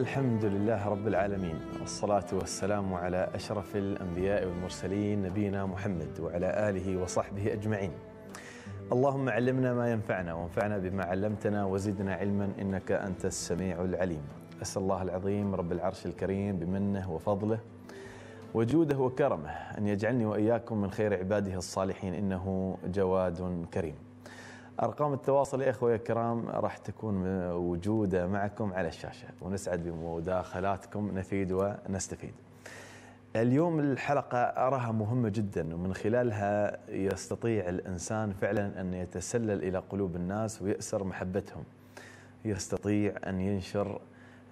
الحمد لله رب العالمين والصلاة والسلام على أشرف الأنبياء والمرسلين نبينا محمد وعلى آله وصحبه أجمعين اللهم علمنا ما ينفعنا وانفعنا بما علمتنا وزدنا علما إنك أنت السميع العليم أسأل الله العظيم رب العرش الكريم بمنه وفضله وجوده وكرمه أن يجعلني وإياكم من خير عباده الصالحين إنه جواد كريم ارقام التواصل يا اخوي الكرام راح تكون موجوده معكم على الشاشه ونسعد بمداخلاتكم نفيد ونستفيد. اليوم الحلقه اراها مهمه جدا ومن خلالها يستطيع الانسان فعلا ان يتسلل الى قلوب الناس ويأسر محبتهم. يستطيع ان ينشر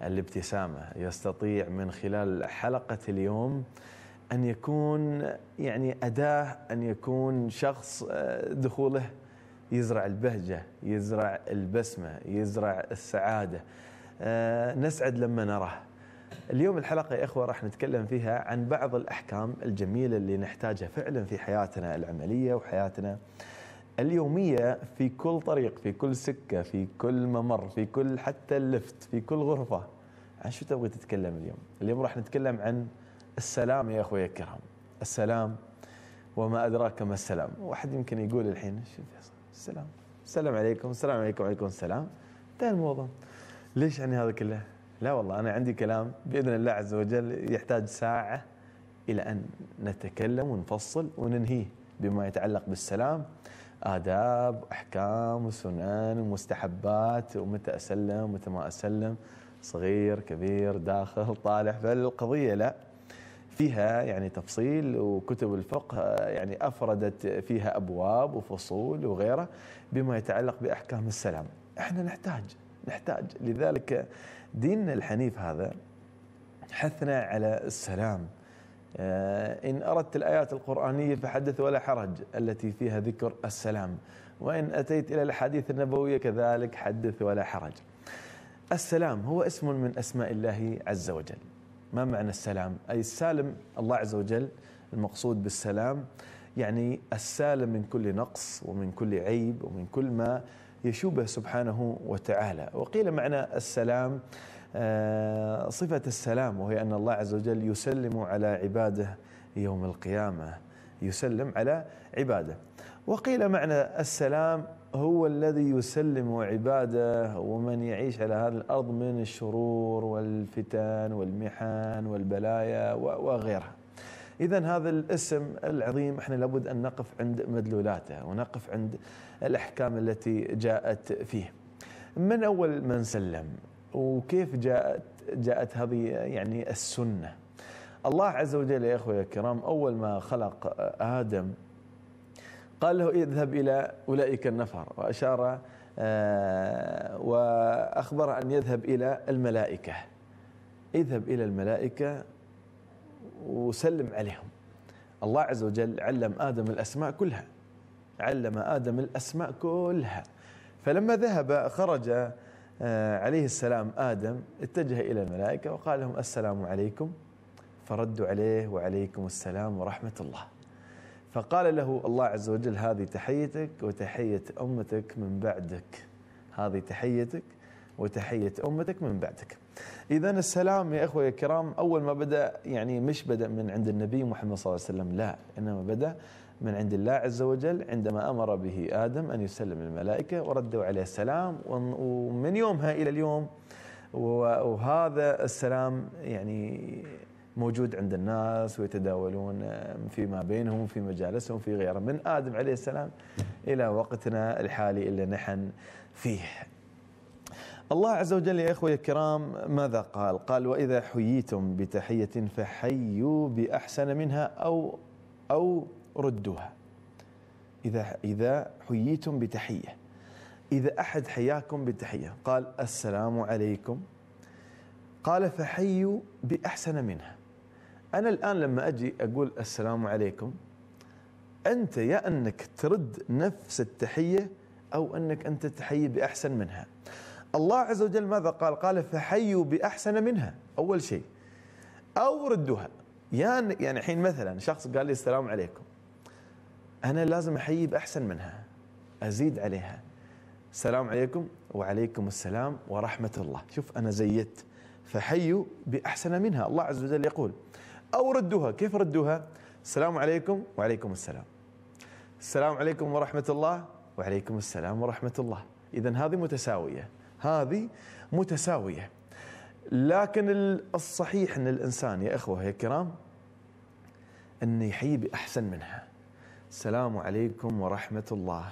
الابتسامه، يستطيع من خلال حلقه اليوم ان يكون يعني اداه ان يكون شخص آه، دخوله يزرع البهجة يزرع البسمة يزرع السعادة آه، نسعد لما نراه اليوم الحلقة يا إخوة راح نتكلم فيها عن بعض الأحكام الجميلة اللي نحتاجها فعلا في حياتنا العملية وحياتنا اليومية في كل طريق في كل سكة في كل ممر في كل حتى اللفت في كل غرفة عن شو تبغي تتكلم اليوم اليوم راح نتكلم عن السلام يا أخوي الكرام السلام وما أدراك ما السلام واحد يمكن يقول الحين شو فيصل السلام السلام عليكم السلام عليكم وعليكم السلام انتهى الموضوع ليش يعني هذا كله لا والله أنا عندي كلام بإذن الله عز وجل يحتاج ساعة إلى أن نتكلم ونفصل وننهيه بما يتعلق بالسلام آداب أحكام وسنن ومستحبات ومتى أسلم ومتى ما أسلم صغير كبير داخل طالع فالقضية لا فيها يعني تفصيل وكتب الفقه آه، يعني أفردت فيها أبواب وفصول وغيره بما يتعلق بأحكام السلام احنا نحتاج نحتاج لذلك ديننا الحنيف هذا حثنا على السلام آه، إن أردت الآيات القرآنية فحدث ولا حرج التي فيها ذكر السلام وإن أتيت إلى الاحاديث النبوية كذلك حدث ولا حرج السلام هو اسم من أسماء الله عز وجل ما معنى السلام أي السالم الله عز وجل المقصود بالسلام يعني السالم من كل نقص ومن كل عيب ومن كل ما يشوبه سبحانه وتعالى وقيل معنى السلام آه، صفة السلام وهي أن الله عز وجل يسلم على عباده يوم القيامة يسلم على عباده وقيل معنى السلام هو الذي يسلم عباده ومن يعيش على هذه الارض من الشرور والفتن والمحن والبلايا وغيرها. اذا هذا الاسم العظيم احنا لابد ان نقف عند مدلولاته ونقف عند الاحكام التي جاءت فيه. من اول من سلم وكيف جاءت جاءت هذه يعني السنه. الله عز وجل يا اخوي الكرام اول ما خلق ادم قال له اذهب إلى أولئك النفر وأشار آه، وأخبر أن يذهب إلى الملائكة اذهب إلى الملائكة وسلم عليهم الله عز وجل علم آدم الأسماء كلها علم آدم الأسماء كلها فلما ذهب خرج آه، عليه السلام آدم اتجه إلى الملائكة وقال لهم السلام عليكم فردوا عليه وعليكم السلام ورحمة الله فقال له الله عز وجل هذه تحيتك وتحية أمتك من بعدك هذه تحيتك وتحية أمتك من بعدك إذا السلام يا أخوة الكرام أول ما بدأ يعني مش بدأ من عند النبي محمد صلى الله عليه وسلم لا إنما بدأ من عند الله عز وجل عندما أمر به آدم أن يسلم الملائكة وردوا عليه السلام ومن يومها إلى اليوم وهذا السلام يعني موجود عند الناس ويتداولون فيما بينهم في مجالسهم في غيره من آدم عليه السلام إلى وقتنا الحالي اللي نحن فيه الله عز وجل يا أخوي الكرام ماذا قال قال وإذا حييتم بتحية فحيوا بأحسن منها أو أو ردوها إذا إذا حييتم بتحية إذا أحد حياكم بتحية قال السلام عليكم قال فحيوا بأحسن منها انا الان لما اجي اقول السلام عليكم انت يا انك ترد نفس التحيه او انك انت تحيي باحسن منها. الله عز وجل ماذا قال؟ قال فحيوا باحسن منها اول شيء. او ردوها. يعني يعني الحين مثلا شخص قال لي السلام عليكم. انا لازم احيي باحسن منها. ازيد عليها. السلام عليكم وعليكم السلام ورحمه الله. شوف انا زيدت فحيوا باحسن منها، الله عز وجل يقول: أو ردوها كيف ردوها السلام عليكم وعليكم السلام السلام عليكم ورحمة الله وعليكم السلام ورحمة الله إذا هذه متساوية هذه متساوية لكن الصحيح أن الإنسان يا إخوة يا كرام أن يحيي بأحسن منها السلام عليكم ورحمة الله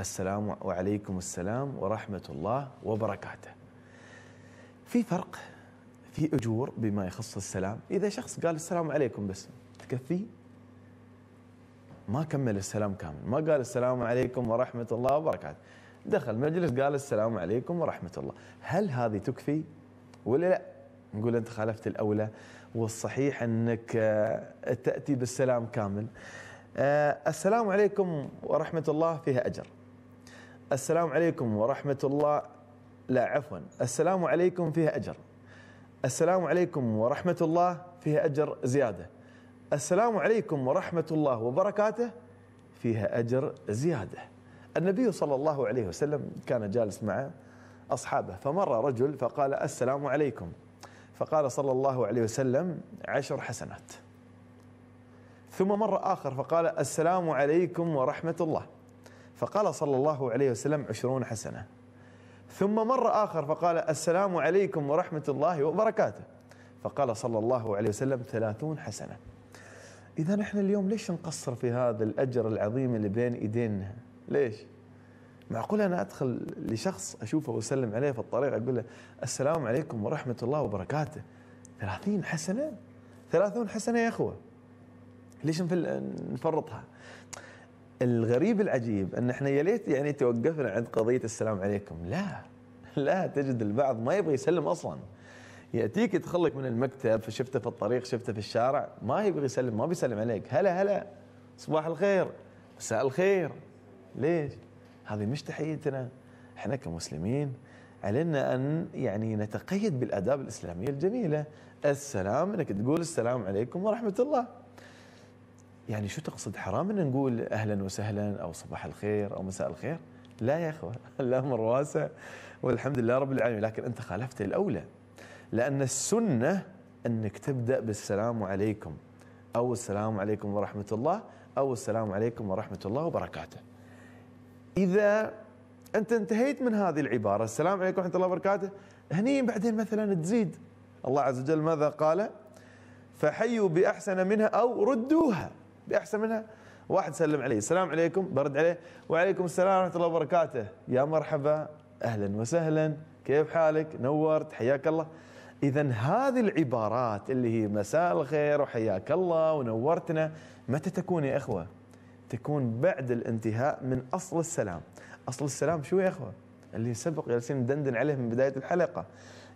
السلام وعليكم السلام ورحمة الله وبركاته في فرق في اجور بما يخص السلام اذا شخص قال السلام عليكم بس تكفي ما كمل السلام كامل ما قال السلام عليكم ورحمه الله وبركاته دخل مجلس قال السلام عليكم ورحمه الله هل هذه تكفي ولا لا نقول انت خالفت الاولى والصحيح انك آه، تاتي بالسلام كامل آه، السلام عليكم ورحمه الله فيها اجر السلام عليكم ورحمه الله لا عفوا السلام عليكم فيها اجر السلام عليكم ورحمة الله فيها أجر زيادة السلام عليكم ورحمة الله وبركاته فيها أجر زيادة النبي صلى الله عليه وسلم كان جالس مع أصحابه فمر رجل فقال السلام عليكم فقال صلى الله عليه وسلم عشر حسنات ثم مر آخر فقال السلام عليكم ورحمة الله فقال صلى الله عليه وسلم عشرون حسنة ثم مر آخر فقال السلام عليكم ورحمة الله وبركاته فقال صلى الله عليه وسلم ثلاثون حسنة إذا نحن اليوم ليش نقصر في هذا الأجر العظيم اللي بين إيدينا ليش معقول أنا أدخل لشخص أشوفه وأسلم عليه في الطريق أقول له السلام عليكم ورحمة الله وبركاته ثلاثين حسنة ثلاثون حسنة يا أخوة ليش نفرطها الغريب العجيب ان احنا يا ليت يعني توقفنا عند قضيه السلام عليكم لا لا تجد البعض ما يبغى يسلم اصلا ياتيك يدخلك من المكتب فشفته في الطريق شفته في الشارع ما يبغى يسلم ما بيسلم عليك هلا هلا صباح الخير مساء الخير ليش هذه مش تحيتنا احنا كمسلمين علينا ان يعني نتقيد بالاداب الاسلاميه الجميله السلام انك تقول السلام عليكم ورحمه الله يعني شو تقصد حرام ان نقول اهلا وسهلا او صباح الخير او مساء الخير لا يا اخوه الامر واسع والحمد لله رب العالمين لكن انت خالفت الاولى لان السنه انك تبدا بالسلام عليكم او السلام عليكم ورحمه الله او السلام عليكم ورحمه الله وبركاته اذا انت انتهيت من هذه العباره السلام عليكم ورحمه الله وبركاته هني بعدين مثلا تزيد الله عز وجل ماذا قال فحيوا باحسن منها او ردوها باحسن منها واحد سلم علي السلام عليكم برد عليه وعليكم السلام ورحمه الله وبركاته يا مرحبا اهلا وسهلا كيف حالك نورت حياك الله اذا هذه العبارات اللي هي مساء الخير وحياك الله ونورتنا متى تكون يا اخوه تكون بعد الانتهاء من اصل السلام اصل السلام شو يا اخوه اللي سبق جالسين ندندن عليه من بدايه الحلقه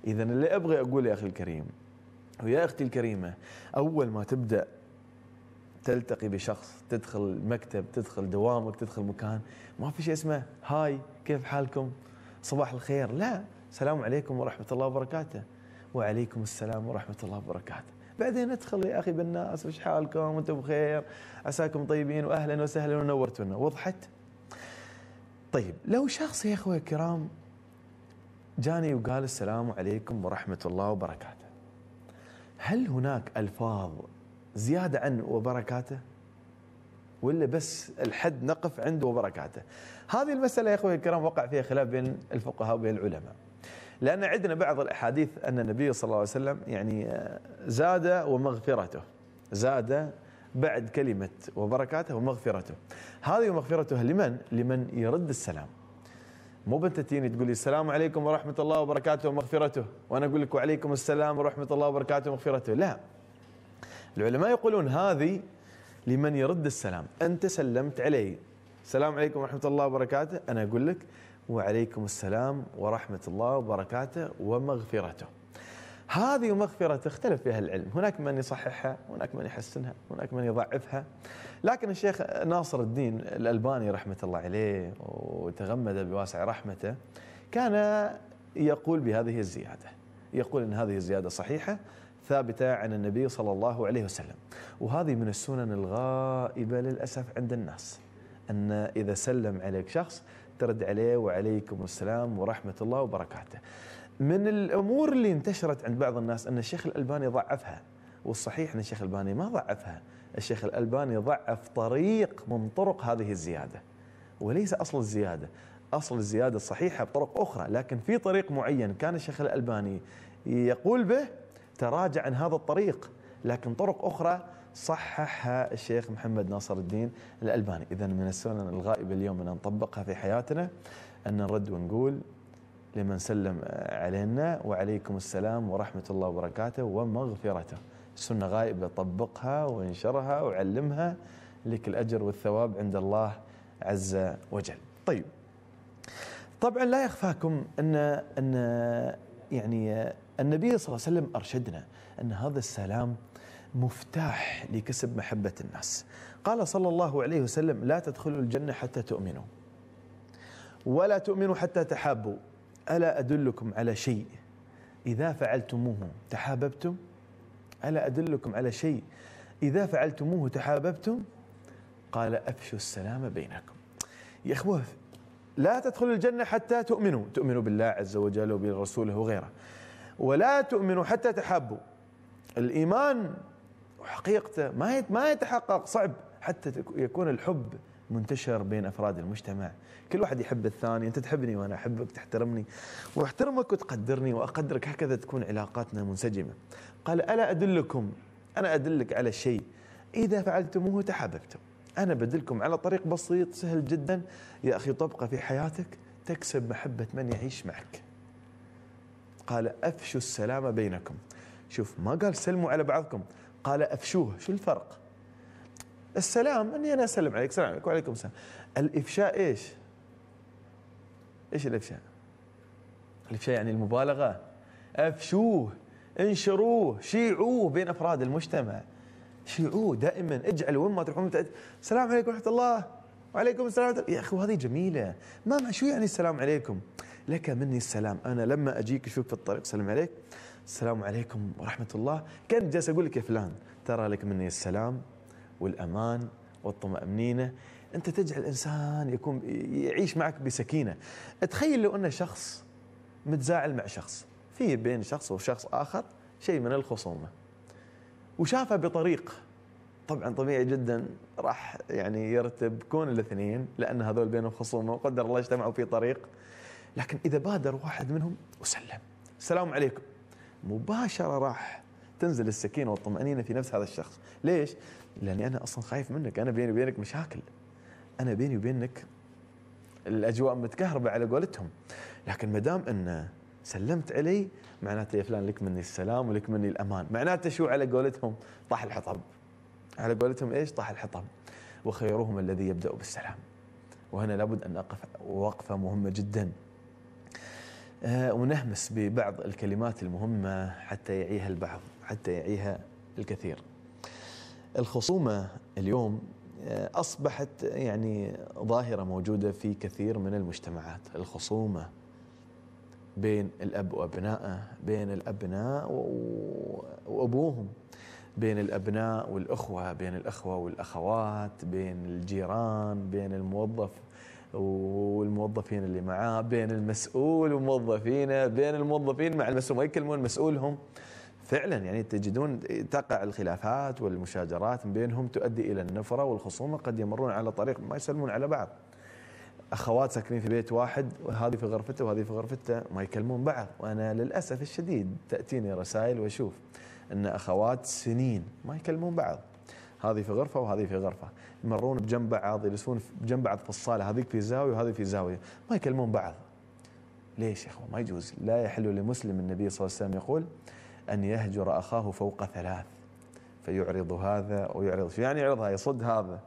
اذا اللي ابغى اقول يا اخي الكريم ويا اختي الكريمه اول ما تبدا تلتقي بشخص تدخل المكتب تدخل دوامك تدخل مكان ما في شيء اسمه هاي كيف حالكم صباح الخير لا السلام عليكم ورحمة الله وبركاته وعليكم السلام ورحمة الله وبركاته بعدين ادخل يا أخي بالناس وش حالكم وانتم بخير عساكم طيبين وأهلا وسهلا ونورتونا وضحت طيب لو شخص يا أخوة الكرام جاني وقال السلام عليكم ورحمة الله وبركاته هل هناك ألفاظ زيادة عن وبركاته ولا بس الحد نقف عنده وبركاته هذه المسألة يا أخوي الكرام وقع فيها خلاف بين الفقهاء وبين العلماء لأن عندنا بعض الأحاديث أن النبي صلى الله عليه وسلم يعني زاد ومغفرته زاد بعد كلمة وبركاته ومغفرته هذه ومغفرته لمن؟ لمن يرد السلام مو بنت تجيني تقول لي السلام عليكم ورحمة الله وبركاته ومغفرته وأنا أقول لك وعليكم السلام ورحمة الله وبركاته ومغفرته لا العلماء يقولون هذه لمن يرد السلام أنت سلمت علي السلام عليكم ورحمة الله وبركاته أنا أقول لك وعليكم السلام ورحمة الله وبركاته ومغفرته هذه مغفرة تختلف فيها العلم هناك من يصححها هناك من يحسنها هناك من يضعفها لكن الشيخ ناصر الدين الألباني رحمة الله عليه وتغمد بواسع رحمته كان يقول بهذه الزيادة يقول أن هذه الزيادة صحيحة ثابتة عن النبي صلى الله عليه وسلم وهذه من السنن الغائبة للأسف عند الناس أن إذا سلم عليك شخص ترد عليه وعليكم السلام ورحمة الله وبركاته من الأمور اللي انتشرت عند بعض الناس أن الشيخ الألباني ضعفها والصحيح أن الشيخ الألباني ما ضعفها الشيخ الألباني ضعف طريق من طرق هذه الزيادة وليس أصل الزيادة أصل الزيادة الصحيحة بطرق أخرى لكن في طريق معين كان الشيخ الألباني يقول به تراجع عن هذا الطريق لكن طرق أخرى صححها الشيخ محمد ناصر الدين الألباني إذا من السنن الغائبة اليوم أن نطبقها في حياتنا أن نرد ونقول لمن سلم علينا وعليكم السلام ورحمة الله وبركاته ومغفرته سنة غائبة طبقها وانشرها وعلمها لك الأجر والثواب عند الله عز وجل طيب طبعا لا يخفاكم أن, أن يعني النبي صلى الله عليه وسلم أرشدنا أن هذا السلام مفتاح لكسب محبة الناس قال صلى الله عليه وسلم لا تدخلوا الجنة حتى تؤمنوا ولا تؤمنوا حتى تحابوا ألا أدلكم على شيء إذا فعلتموه تحاببتم ألا أدلكم على شيء إذا فعلتموه تحاببتم قال أفشوا السلام بينكم يا إخوة لا تدخلوا الجنة حتى تؤمنوا تؤمنوا بالله عز وجل وبرسوله وغيره ولا تؤمنوا حتى تحبوا الإيمان وحقيقته ما ما يتحقق صعب حتى يكون الحب منتشر بين أفراد المجتمع كل واحد يحب الثاني أنت تحبني وأنا أحبك تحترمني وأحترمك وتقدرني وأقدرك هكذا تكون علاقاتنا منسجمة قال ألا أدلكم أنا أدلك على شيء إذا فعلتموه تحاببتم أنا بدلكم على طريق بسيط سهل جدا يا أخي طبقة في حياتك تكسب محبة من يعيش معك قال أفشوا السلام بينكم شوف ما قال سلموا على بعضكم قال أفشوه شو الفرق السلام أني أنا أسلم عليك سلام عليكم وعليكم السلام الإفشاء إيش إيش الإفشاء الإفشاء يعني المبالغة أفشوه انشروه شيعوه بين أفراد المجتمع شيعوه دائما اجعل وين ما تروحون السلام عليكم ورحمة الله وعليكم السلام يا أخي وهذه جميلة ما شو يعني السلام عليكم لك مني السلام أنا لما أجيك أشوف في الطريق سلم عليك السلام عليكم ورحمة الله كان جالس أقول لك يا فلان ترى لك مني السلام والأمان والطمأنينة أنت تجعل الإنسان يكون يعيش معك بسكينة تخيل لو أن شخص متزاعل مع شخص في بين شخص وشخص آخر شيء من الخصومة وشافه بطريق طبعا طبيعي جدا راح يعني يرتب كون الاثنين لان هذول بينهم خصومه وقدر الله اجتمعوا في طريق لكن إذا بادر واحد منهم وسلم السلام عليكم مباشرة راح تنزل السكينة والطمأنينة في نفس هذا الشخص ليش؟ لأني أنا أصلا خايف منك أنا بيني وبينك مشاكل أنا بيني وبينك الأجواء متكهربة على قولتهم لكن ما دام أن سلمت علي معناته يا فلان لك مني السلام ولك مني الأمان معناته شو على قولتهم طاح الحطب على قولتهم إيش طاح الحطب وخيرهم الذي يبدأ بالسلام وهنا لابد أن أقف وقفة مهمة جداً آه، ونهمس ببعض الكلمات المهمة حتى يعيها البعض حتى يعيها الكثير الخصومة اليوم آه، أصبحت يعني ظاهرة موجودة في كثير من المجتمعات الخصومة بين الأب وأبنائه بين الأبناء وأبوهم بين الأبناء والأخوة بين الأخوة والأخوات بين الجيران بين الموظف والموظفين اللي معاه بين المسؤول وموظفينه بين الموظفين مع المسؤول ما يكلمون مسؤولهم فعلا يعني تجدون تقع الخلافات والمشاجرات بينهم تؤدي الى النفره والخصومه قد يمرون على طريق ما يسلمون على بعض اخوات ساكنين في بيت واحد وهذه في غرفته وهذه في غرفته ما يكلمون بعض وانا للاسف الشديد تاتيني رسائل واشوف ان اخوات سنين ما يكلمون بعض هذه في غرفه وهذه في غرفه يمرون بجنب بعض يجلسون بجنب بعض في الصاله هذيك في زاويه وهذه في زاويه ما يكلمون بعض ليش يا اخوان ما يجوز لا يحل لمسلم النبي صلى الله عليه وسلم يقول ان يهجر اخاه فوق ثلاث فيعرض هذا ويعرض يعني يعرضها يصد هذا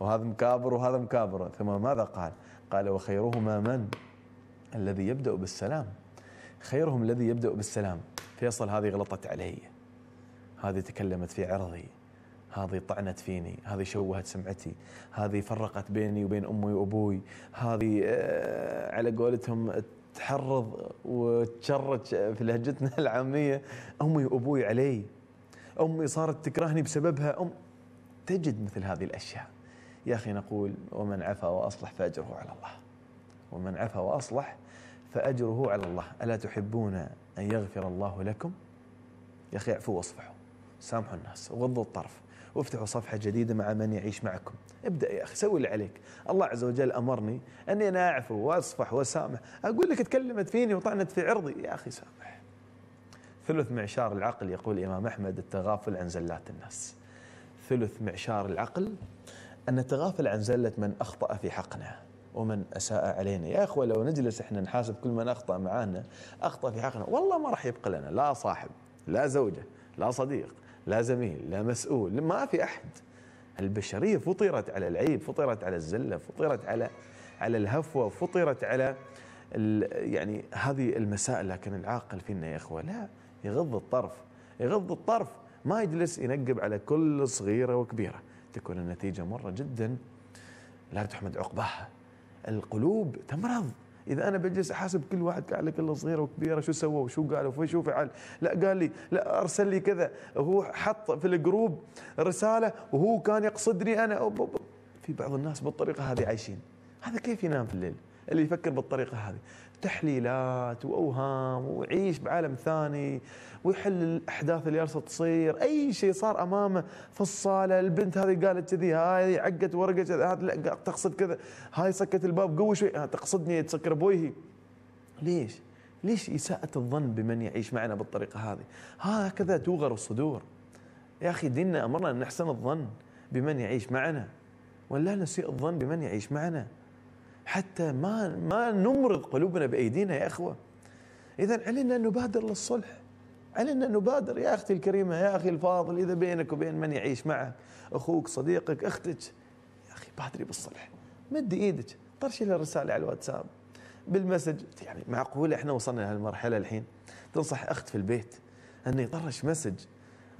وهذا مكابر وهذا مكابر ثم ماذا قال قال وخيرهما من الذي يبدأ بالسلام خيرهم الذي يبدأ بالسلام فيصل هذه غلطت علي هذه تكلمت في عرضي هذه طعنت فيني هذه شوهت سمعتي هذه فرقت بيني وبين أمي وأبوي هذه آه، على قولتهم تحرض وتشرج في لهجتنا العامية أمي وأبوي علي أمي صارت تكرهني بسببها أم تجد مثل هذه الأشياء يا أخي نقول ومن عفا وأصلح فأجره على الله ومن عفا وأصلح فأجره على الله ألا تحبون أن يغفر الله لكم يا أخي اعفوا واصفحوا سامحوا الناس وغضوا الطرف وافتحوا صفحة جديدة مع من يعيش معكم ابدأ يا أخي سوي اللي عليك الله عز وجل أمرني أني أنا أعفو وأصفح وأسامح أقول لك تكلمت فيني وطعنت في عرضي يا أخي سامح ثلث معشار العقل يقول الإمام أحمد التغافل عن زلات الناس ثلث معشار العقل أن نتغافل عن زلة من أخطأ في حقنا ومن أساء علينا يا أخوة لو نجلس إحنا نحاسب كل من أخطأ معانا أخطأ في حقنا والله ما راح يبقى لنا لا صاحب لا زوجة لا صديق لا زميل لا مسؤول ما في أحد البشرية فطرت على العيب فطرت على الزلة فطرت على على الهفوة فطرت على يعني هذه المسائل لكن العاقل فينا يا إخوة لا يغض الطرف يغض الطرف ما يجلس ينقب على كل صغيرة وكبيرة تكون النتيجة مرة جدا لا تحمد عقباها القلوب تمرض اذا انا بجلس احاسب كل واحد لك كله صغيره وكبيره شو سوى وشو قال وشو فعل لا قال لي لا ارسل لي كذا هو حط في الجروب رساله وهو كان يقصدني انا في بعض الناس بالطريقه هذه عايشين هذا كيف ينام في الليل؟ اللي يفكر بالطريقه هذه تحليلات واوهام ويعيش بعالم ثاني ويحل الاحداث اللي جالسه تصير اي شيء صار امامه في الصاله البنت هذه قالت كذي هاي عقت ورقه تقصد كذا هاي سكت الباب قوي شوي آه، تقصدني تسكر ابويهي ليش؟ ليش إساءة الظن بمن يعيش معنا بالطريقة هذه هكذا توغر الصدور يا أخي ديننا أمرنا أن نحسن الظن بمن يعيش معنا ولا نسيء الظن بمن يعيش معنا حتى ما ما نمرض قلوبنا بايدينا يا اخوه اذا علينا ان نبادر للصلح علينا ان نبادر يا اختي الكريمه يا اخي الفاضل اذا بينك وبين من يعيش معك اخوك صديقك اختك يا اخي بادري بالصلح مد ايدك طرشي له رساله على الواتساب بالمسج يعني معقول احنا وصلنا لهالمرحله الحين تنصح اخت في البيت انه يطرش مسج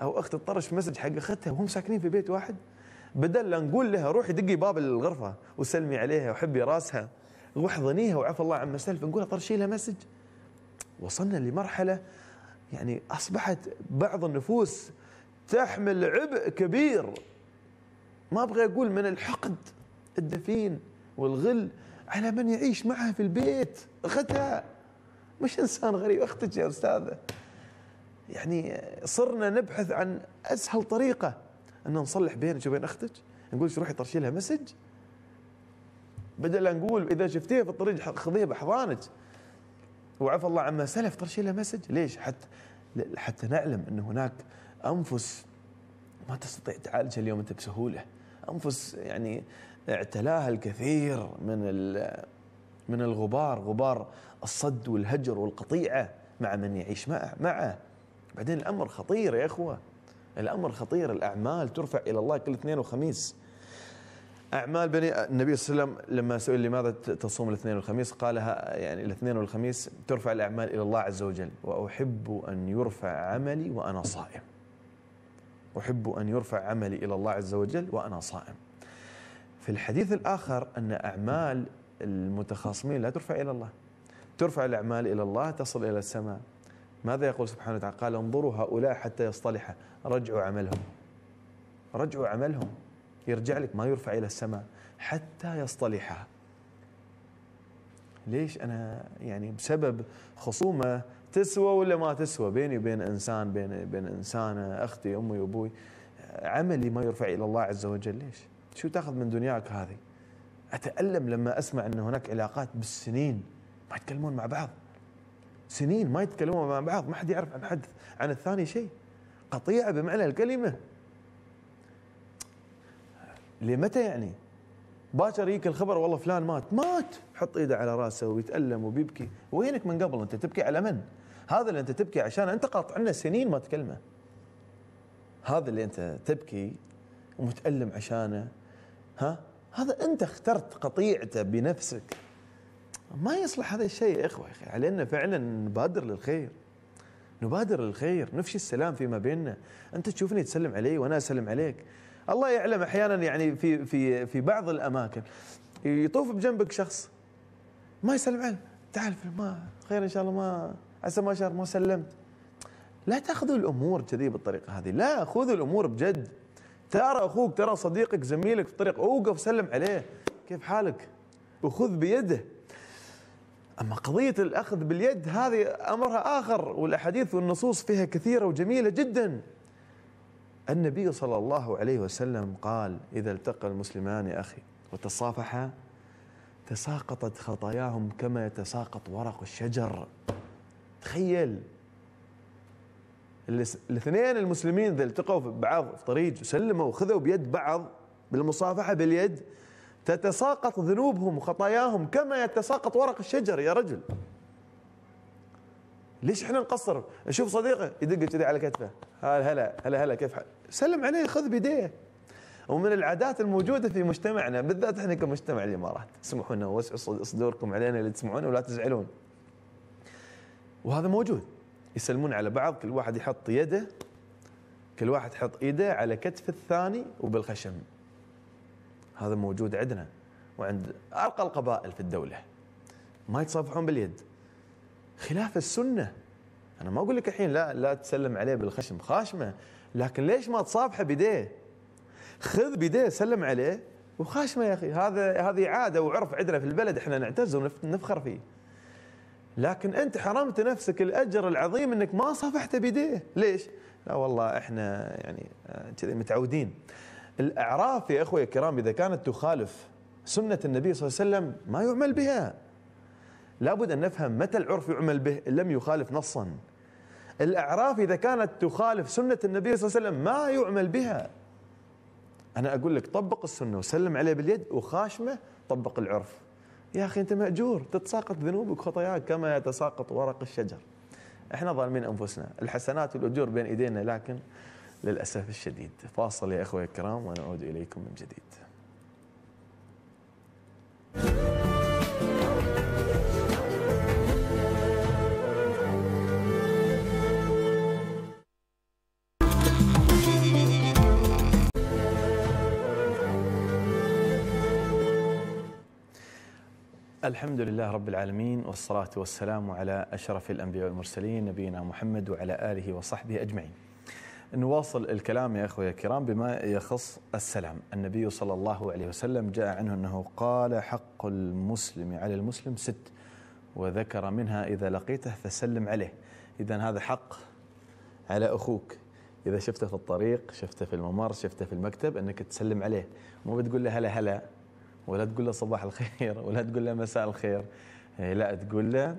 او اخت تطرش مسج حق اختها وهم ساكنين في بيت واحد بدل لا نقول لها روحي دقي باب الغرفه وسلمي عليها وحبي راسها واحضنيها وعفى الله عما سلف نقولها طرشي طيب لها مسج وصلنا لمرحله يعني اصبحت بعض النفوس تحمل عبء كبير ما ابغى اقول من الحقد الدفين والغل على من يعيش معها في البيت اختها مش انسان غريب اختك يا استاذه يعني صرنا نبحث عن اسهل طريقه ان نصلح بينك وبين اختك نقول شو روحي طرشي لها مسج بدل نقول اذا شفتيها في الطريق خذيها باحضانك وعفى الله عما سلف طرشي لها مسج ليش حتى حتى نعلم ان هناك انفس ما تستطيع تعالجها اليوم انت بسهوله انفس يعني اعتلاها الكثير من من الغبار غبار الصد والهجر والقطيعه مع من يعيش معه معه بعدين الامر خطير يا اخوه الأمر خطير الأعمال ترفع إلى الله كل اثنين وخميس أعمال بني النبي صلى الله عليه وسلم لما سئل لماذا تصوم الاثنين والخميس قالها يعني الاثنين والخميس ترفع الأعمال إلى الله عز وجل وأحب أن يرفع عملي وأنا صائم أحب أن يرفع عملي إلى الله عز وجل وأنا صائم في الحديث الآخر أن أعمال المتخاصمين لا ترفع إلى الله ترفع الأعمال إلى الله تصل إلى السماء ماذا يقول سبحانه وتعالى قال انظروا هؤلاء حتى يصطلح رجعوا عملهم رجعوا عملهم يرجع لك ما يرفع إلى السماء حتى يصطلحا ليش أنا يعني بسبب خصومة تسوى ولا ما تسوى بيني وبين إنسان بين بين إنسانة أختي أمي وأبوي عملي ما يرفع إلى الله عز وجل ليش شو تاخذ من دنياك هذه أتألم لما أسمع أن هناك علاقات بالسنين ما يتكلمون مع بعض سنين ما يتكلمون مع بعض ما حد يعرف عن حد عن الثاني شيء قطيعة بمعنى الكلمة لمتى يعني باكر يجيك الخبر والله فلان مات مات حط ايده على راسه ويتألم وبيبكي وينك من قبل انت تبكي على من هذا اللي انت تبكي عشان انت قاطع عنه سنين ما تكلمه هذا اللي انت تبكي ومتألم عشانه ها هذا انت اخترت قطيعته بنفسك ما يصلح هذا الشيء يا اخوه يا اخي علينا فعلا نبادر للخير نبادر للخير نفشي السلام فيما بيننا انت تشوفني تسلم علي وانا اسلم عليك الله يعلم احيانا يعني في في في بعض الاماكن يطوف بجنبك شخص ما يسلم عليك تعال ما خير ان شاء الله ما عسى ما شر ما سلمت لا تاخذوا الامور كذي بالطريقه هذه لا خذوا الامور بجد ترى اخوك ترى صديقك زميلك في الطريق اوقف سلم عليه كيف حالك وخذ بيده أما قضية الأخذ باليد هذه أمرها آخر والأحاديث والنصوص فيها كثيرة وجميلة جدا النبي صلى الله عليه وسلم قال إذا التقى المسلمان يا أخي وتصافحا تساقطت خطاياهم كما يتساقط ورق الشجر تخيل الاثنين المسلمين اذا التقوا بعض في طريق وسلموا وخذوا بيد بعض بالمصافحه باليد تتساقط ذنوبهم وخطاياهم كما يتساقط ورق الشجر يا رجل ليش احنا نقصر اشوف صديقه يدق كذي على كتفه هلا هلا هلا هلا كيف حال سلم عليه خذ بيديه ومن العادات الموجوده في مجتمعنا بالذات احنا كمجتمع الامارات اسمحوا لنا وسعوا صدوركم علينا اللي تسمعونا ولا تزعلون وهذا موجود يسلمون على بعض كل واحد يحط يده كل واحد يحط ايده على كتف الثاني وبالخشم هذا موجود عندنا وعند ارقى القبائل في الدوله ما يتصافحون باليد خلاف السنه انا ما اقول لك الحين لا لا تسلم عليه بالخشم خاشمه لكن ليش ما تصافحه بيديه خذ بيديه سلم عليه وخاشمه يا اخي هذا هذه عاده وعرف عندنا في البلد احنا نعتز ونفخر فيه لكن انت حرمت نفسك الاجر العظيم انك ما صافحته بيديه ليش لا والله احنا يعني آه، كذي متعودين الأعراف يا أخوي الكرام إذا كانت تخالف سنة النبي صلى الله عليه وسلم ما يعمل بها لابد أن نفهم متى العرف يعمل به إن لم يخالف نصا الأعراف إذا كانت تخالف سنة النبي صلى الله عليه وسلم ما يعمل بها أنا أقول لك طبق السنة وسلم عليه باليد وخاشمه طبق العرف يا أخي أنت مأجور تتساقط ذنوبك خطاياك كما يتساقط ورق الشجر احنا ظالمين أنفسنا الحسنات والأجور بين إيدينا لكن للأسف الشديد فاصل يا إخوة الكرام ونعود إليكم من جديد الحمد لله رب العالمين والصلاة والسلام على أشرف الأنبياء والمرسلين نبينا محمد وعلى آله وصحبه أجمعين نواصل الكلام يا اخوي الكرام بما يخص السلام، النبي صلى الله عليه وسلم جاء عنه انه قال حق المسلم على المسلم ست وذكر منها اذا لقيته فسلم عليه، اذا هذا حق على اخوك، اذا شفته في الطريق، شفته في الممر، شفته في المكتب انك تسلم عليه، مو بتقول له هلا هلا ولا تقول له صباح الخير ولا تقول له مساء الخير، إيه، لا تقول له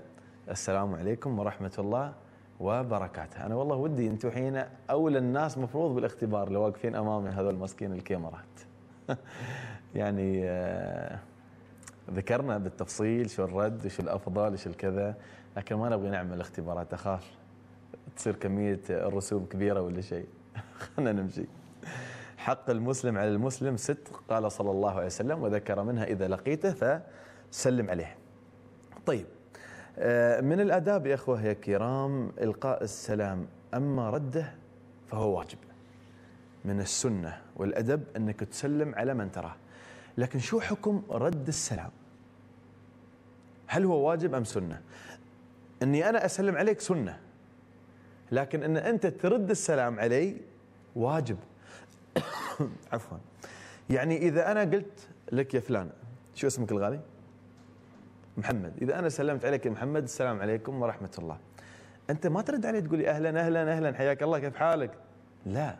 السلام عليكم ورحمه الله وبركاته أنا والله ودي أنتم حين أولى الناس مفروض بالاختبار اللي واقفين أمامي هذول ماسكين الكاميرات يعني آه، ذكرنا بالتفصيل شو الرد وشو الافضل وشو الكذا لكن ما نبغي نعمل اختبارات اخاف تصير كميه الرسوب كبيره ولا شيء خلينا نمشي حق المسلم على المسلم ست قال صلى الله عليه وسلم وذكر منها اذا لقيته فسلم عليه طيب آه، من الآداب يا أخوة يا كرام إلقاء السلام أما رده فهو واجب من السنة والأدب أنك تسلم على من تراه لكن شو حكم رد السلام هل هو واجب أم سنة أني أنا أسلم عليك سنة لكن أن أنت ترد السلام علي واجب عفوا يعني إذا أنا قلت لك يا فلان شو اسمك الغالي محمد اذا انا سلمت عليك يا محمد السلام عليكم ورحمه الله انت ما ترد علي تقول لي اهلا اهلا اهلا حياك الله كيف حالك لا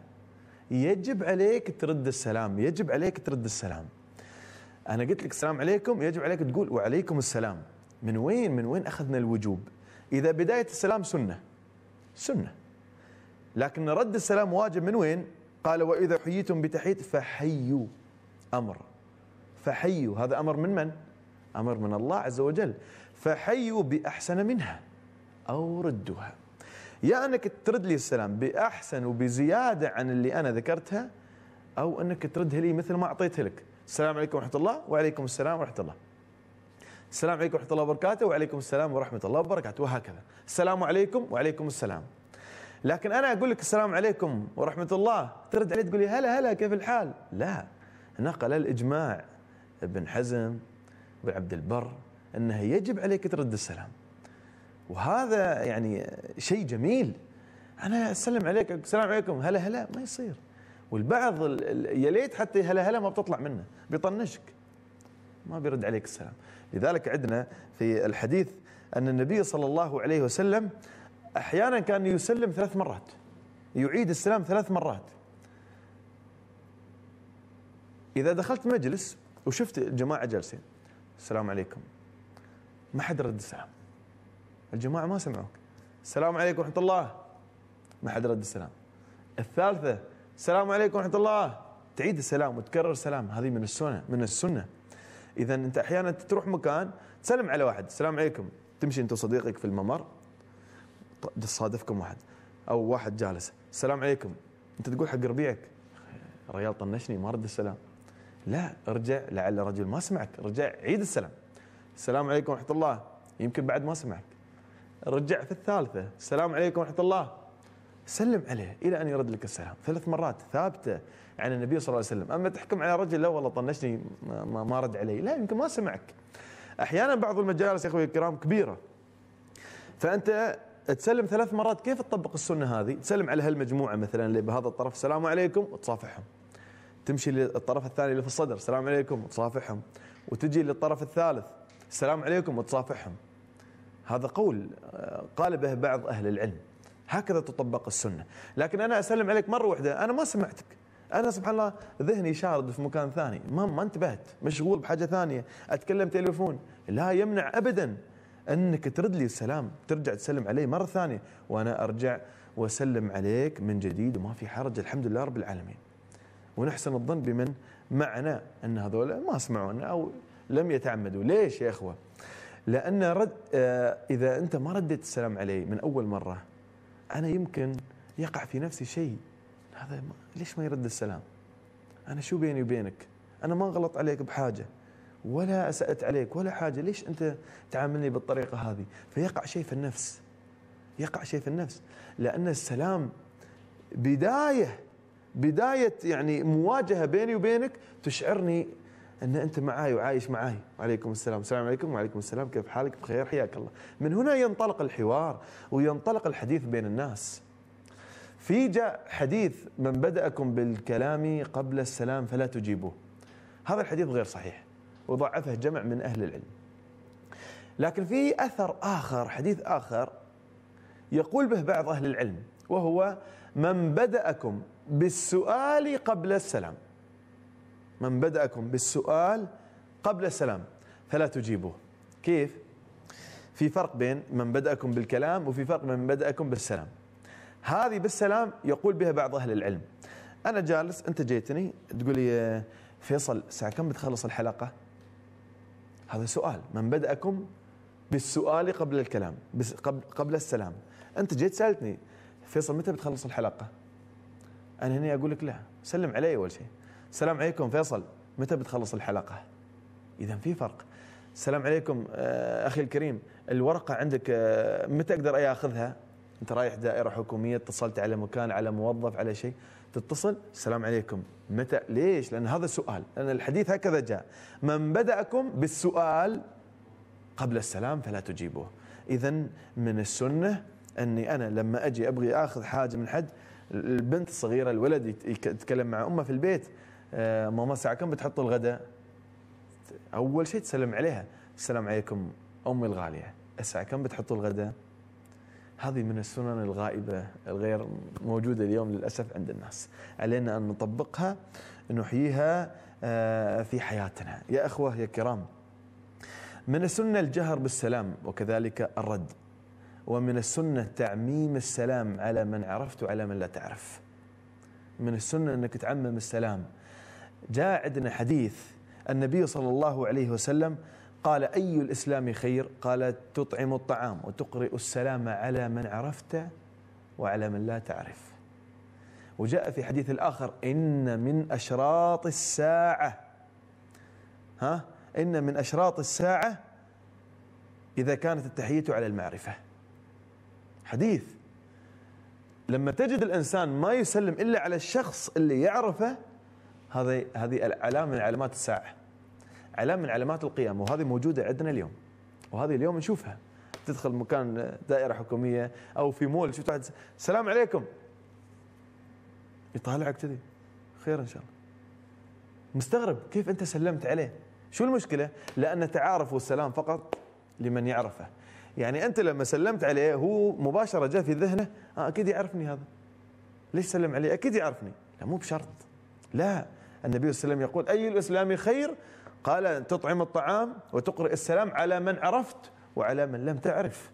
يجب عليك ترد السلام يجب عليك ترد السلام انا قلت لك السلام عليكم يجب عليك تقول وعليكم السلام من وين من وين اخذنا الوجوب اذا بدايه السلام سنه سنه لكن رد السلام واجب من وين قال واذا حييتم بتحيه فحيوا امر فحيوا هذا امر من من أمر من الله عز وجل فحيوا بأحسن منها أو ردوها يا أنك ترد لي السلام بأحسن وبزيادة عن اللي أنا ذكرتها أو أنك تردها لي مثل ما أعطيتها لك السلام عليكم ورحمة الله وعليكم السلام ورحمة الله السلام عليكم ورحمة الله وبركاته وعليكم السلام ورحمة الله وبركاته وهكذا السلام عليكم وعليكم السلام لكن أنا أقول لك السلام عليكم ورحمة الله ترد علي تقول لي هلا هلا كيف الحال لا نقل الإجماع ابن حزم بالعبد البر انه يجب عليك ترد السلام وهذا يعني شيء جميل انا اسلم عليك السلام عليكم هلا هلا ما يصير والبعض يا ليت حتى هلا هلا ما بتطلع منه بيطنشك ما بيرد عليك السلام لذلك عندنا في الحديث ان النبي صلى الله عليه وسلم احيانا كان يسلم ثلاث مرات يعيد السلام ثلاث مرات اذا دخلت مجلس وشفت الجماعه جالسين السلام عليكم ما حد رد السلام الجماعة ما سمعوك السلام عليكم ورحمة الله ما حد رد السلام الثالثة السلام عليكم ورحمة الله تعيد السلام وتكرر السلام هذه من السنة من السنة إذا أنت أحيانا تروح مكان تسلم على واحد السلام عليكم تمشي أنت وصديقك في الممر تصادفكم واحد أو واحد جالس السلام عليكم أنت تقول حق ربيعك ريال طنشني ما رد السلام لا ارجع لعل الرجل ما سمعك رجع عيد السلام السلام عليكم ورحمه الله يمكن بعد ما سمعك رجع في الثالثه السلام عليكم ورحمه الله سلم عليه الى ان يرد لك السلام ثلاث مرات ثابته عن النبي صلى الله عليه وسلم اما تحكم على رجل لا والله طنشني ما, ما رد علي لا يمكن ما سمعك احيانا بعض المجالس يا اخوي الكرام كبيره فانت تسلم ثلاث مرات كيف تطبق السنه هذه؟ تسلم على هالمجموعه مثلا اللي بهذا الطرف السلام عليكم وتصافحهم تمشي للطرف الثاني اللي في الصدر السلام عليكم وتصافحهم وتجي للطرف الثالث السلام عليكم وتصافحهم هذا قول آه، قال به بعض أهل العلم هكذا تطبق السنة لكن أنا أسلم عليك مرة واحدة أنا ما سمعتك أنا سبحان الله ذهني شارد في مكان ثاني ما, ما انتبهت مشغول بحاجة ثانية أتكلم تليفون لا يمنع أبدا أنك ترد لي السلام ترجع تسلم علي مرة ثانية وأنا أرجع وأسلم عليك من جديد وما في حرج الحمد لله رب العالمين ونحسن الظن بمن معنا أن هذول ما سمعونا أو لم يتعمدوا ليش يا أخوة لأن رد آه، إذا أنت ما رديت السلام عليه من أول مرة أنا يمكن يقع في نفسي شيء هذا ما ليش ما يرد السلام أنا شو بيني وبينك أنا ما غلط عليك بحاجة ولا أسأت عليك ولا حاجة ليش أنت تعاملني بالطريقة هذه فيقع شيء في النفس يقع شيء في النفس لأن السلام بداية بدايه يعني مواجهه بيني وبينك تشعرني ان انت معاي وعايش معاي وعليكم السلام السلام عليكم وعليكم السلام كيف حالك بخير حياك الله من هنا ينطلق الحوار وينطلق الحديث بين الناس في جاء حديث من بدأكم بالكلام قبل السلام فلا تجيبوه هذا الحديث غير صحيح وضعفه جمع من أهل العلم لكن في أثر آخر حديث آخر يقول به بعض أهل العلم وهو من بدأكم بالسؤال قبل السلام من بدأكم بالسؤال قبل السلام فلا تجيبوه كيف؟ في فرق بين من بدأكم بالكلام وفي فرق من بدأكم بالسلام هذه بالسلام يقول بها بعض أهل العلم أنا جالس أنت جيتني تقول لي فيصل الساعة كم بتخلص الحلقة؟ هذا سؤال من بدأكم بالسؤال قبل الكلام قبل السلام أنت جيت سألتني فيصل متى بتخلص الحلقة؟ انا هنا اقول لك لا سلم علي اول شيء السلام عليكم فيصل متى بتخلص الحلقه اذا في فرق السلام عليكم آه، اخي الكريم الورقه عندك آه، متى اقدر اي اخذها انت رايح دائره حكوميه اتصلت على مكان على موظف على شيء تتصل السلام عليكم متى ليش لان هذا سؤال لان الحديث هكذا جاء من بداكم بالسؤال قبل السلام فلا تجيبوه اذا من السنه اني انا لما اجي ابغي اخذ حاجه من حد البنت الصغيره الولد يتكلم مع امه في البيت آه، ماما الساعه كم بتحط الغداء اول شيء تسلم عليها السلام عليكم امي الغاليه الساعه كم بتحطوا الغداء هذه من السنن الغائبه الغير موجوده اليوم للاسف عند الناس علينا ان نطبقها نحييها آه، في حياتنا يا اخوه يا كرام من السنه الجهر بالسلام وكذلك الرد ومن السنة تعميم السلام على من عرفت وعلى من لا تعرف من السنة أنك تعمم السلام جاء عندنا حديث النبي صلى الله عليه وسلم قال أي الإسلام خير قال تطعم الطعام وتقرئ السلام على من عرفت وعلى من لا تعرف وجاء في حديث الآخر إن من أشراط الساعة ها إن من أشراط الساعة إذا كانت التحية على المعرفة حديث لما تجد الانسان ما يسلم الا على الشخص اللي يعرفه هذه هذه علامه من علامات الساعه علامه من علامات القيامه وهذه موجوده عندنا اليوم وهذه اليوم نشوفها تدخل مكان دائره حكوميه او في مول شفت واحد السلام عليكم يطالعك كذي خير ان شاء الله مستغرب كيف انت سلمت عليه شو المشكله لان تعارف والسلام فقط لمن يعرفه يعني انت لما سلمت عليه هو مباشره جاء في ذهنه آه اكيد يعرفني هذا ليش سلم عليه اكيد يعرفني لا مو بشرط لا النبي صلى الله عليه وسلم يقول اي الاسلام خير قال ان تطعم الطعام وتقرئ السلام على من عرفت وعلى من لم تعرف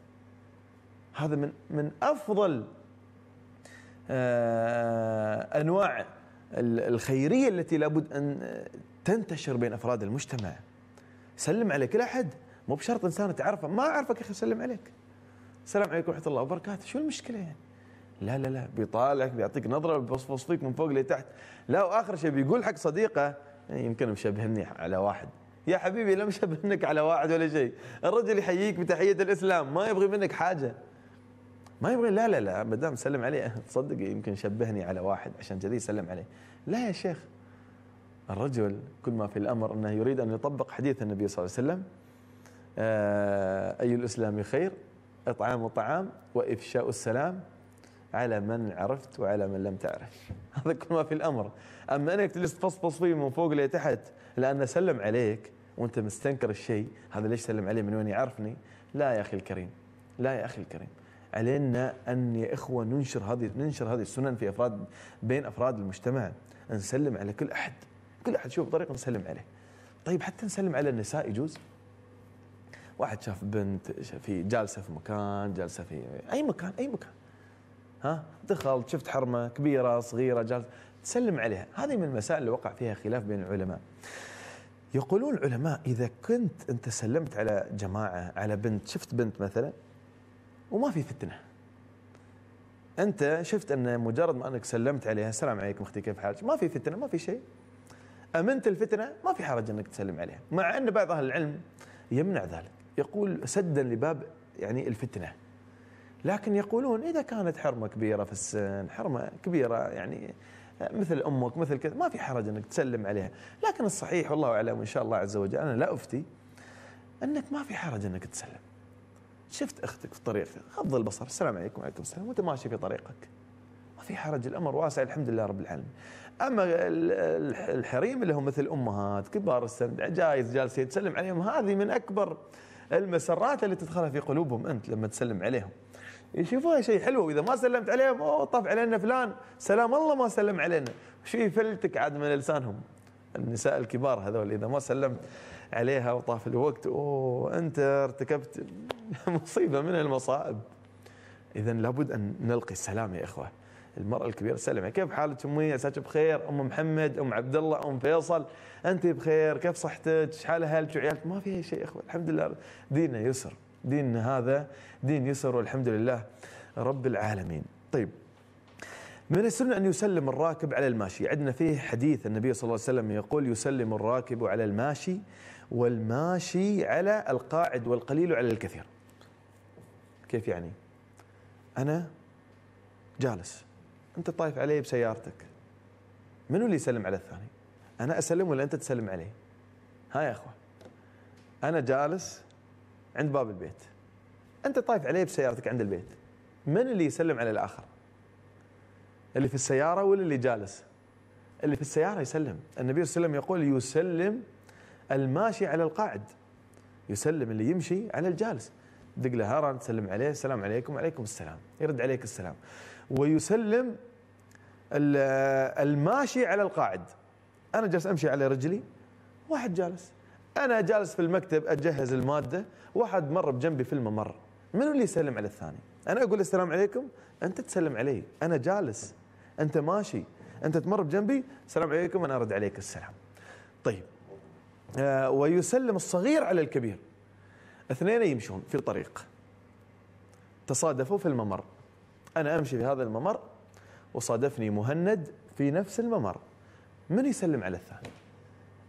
هذا من من افضل آه، انواع الخيريه التي لابد ان تنتشر بين افراد المجتمع سلم على كل احد مو بشرط انسان تعرفه ما اعرفك يا اخي اسلم عليك السلام عليكم ورحمه الله وبركاته شو المشكله يعني لا لا لا بيطالعك بيعطيك نظره بيبصبص فيك من فوق لتحت لا واخر شيء بيقول حق صديقه إيه، يمكن مشبهني على واحد يا حبيبي لا مشبهنك على واحد ولا شيء الرجل يحييك بتحيه الاسلام ما يبغي منك حاجه ما يبغي لا لا لا ما دام سلم عليه تصدق يمكن شبهني على واحد عشان كذي يسلم عليه لا يا شيخ الرجل كل ما في الامر انه يريد ان يطبق حديث النبي صلى الله عليه وسلم آه، أي الإسلام خير إطعام طعام وإفشاء السلام على من عرفت وعلى من لم تعرف هذا كل ما في الأمر أما أنك تجلس تفصفص فيه من فوق لتحت لأن سلم عليك وأنت مستنكر الشيء هذا ليش سلم عليه من وين يعرفني لا يا أخي الكريم لا يا أخي الكريم علينا أن يا إخوة ننشر هذه ننشر هذه السنن في أفراد بين أفراد المجتمع نسلم على كل أحد كل أحد شوف طريقة نسلم عليه طيب حتى نسلم على النساء يجوز واحد شاف بنت في جالسه في مكان جالسه في اي مكان اي مكان ها دخلت شفت حرمه كبيره صغيره جالسه تسلم عليها هذه من المسائل اللي وقع فيها خلاف بين العلماء يقولون العلماء اذا كنت انت سلمت على جماعه على بنت شفت بنت مثلا وما في فتنه انت شفت ان مجرد ما انك سلمت عليها السلام عليكم اختي كيف حالك ما في فتنه ما في شيء امنت الفتنه ما في حرج انك تسلم عليها مع ان بعض اهل العلم يمنع ذلك يقول سدا لباب يعني الفتنه لكن يقولون اذا كانت حرمه كبيره في السن حرمه كبيره يعني آه، مثل امك مثل كذا ما في حرج انك تسلم عليها لكن الصحيح والله اعلم ان شاء الله عز وجل انا لا افتي انك ما في حرج انك تسلم شفت اختك في طريقك غض البصر السلام عليكم وعليكم السلام وانت ماشي في طريقك ما في حرج الامر واسع الحمد لله رب العالمين اما الحريم اللي هم مثل امهات كبار السن عجايز جالسين تسلم عليهم هذه من اكبر المسرات اللي تدخلها في قلوبهم انت لما تسلم عليهم يشوفوها شيء حلو واذا ما سلمت عليهم اوه طاف علينا فلان سلام الله ما سلم علينا شو يفلتك عاد من لسانهم النساء الكبار هذول اذا ما سلمت عليها وطاف الوقت اوه انت ارتكبت مصيبه من المصائب اذا لابد ان نلقي السلام يا اخوه المرأة الكبيرة سلمها كيف حالك أمي عساك بخير أم محمد أم عبد الله أم فيصل أنت بخير كيف صحتك حال أهلك وعيالك ما فيها شيء أخوة الحمد لله ديننا يسر ديننا هذا دين يسر والحمد لله رب العالمين طيب من السنة أن يسلم الراكب على الماشي عندنا فيه حديث النبي صلى الله عليه وسلم يقول يسلم الراكب على الماشي والماشي على القاعد والقليل على الكثير كيف يعني أنا جالس انت طايف علي بسيارتك منو اللي يسلم على الثاني انا اسلم ولا انت تسلم علي ها يا اخوه انا جالس عند باب البيت انت طايف علي بسيارتك عند البيت من اللي يسلم على الاخر اللي في السياره ولا اللي جالس اللي في السياره يسلم النبي صلى الله عليه وسلم يقول يسلم الماشي على القاعد يسلم اللي يمشي على الجالس دق له هرن تسلم عليه السلام عليكم وعليكم السلام يرد عليك السلام ويسلم الماشي على القاعد انا جالس امشي على رجلي واحد جالس انا جالس في المكتب اجهز الماده واحد مر بجنبي في الممر منو اللي يسلم على الثاني انا اقول السلام عليكم انت تسلم علي انا جالس انت ماشي انت تمر بجنبي السلام عليكم انا ارد عليك السلام طيب آه ويسلم الصغير على الكبير اثنين يمشون في الطريق تصادفوا في الممر انا امشي في هذا الممر وصادفني مهند في نفس الممر من يسلم على الثاني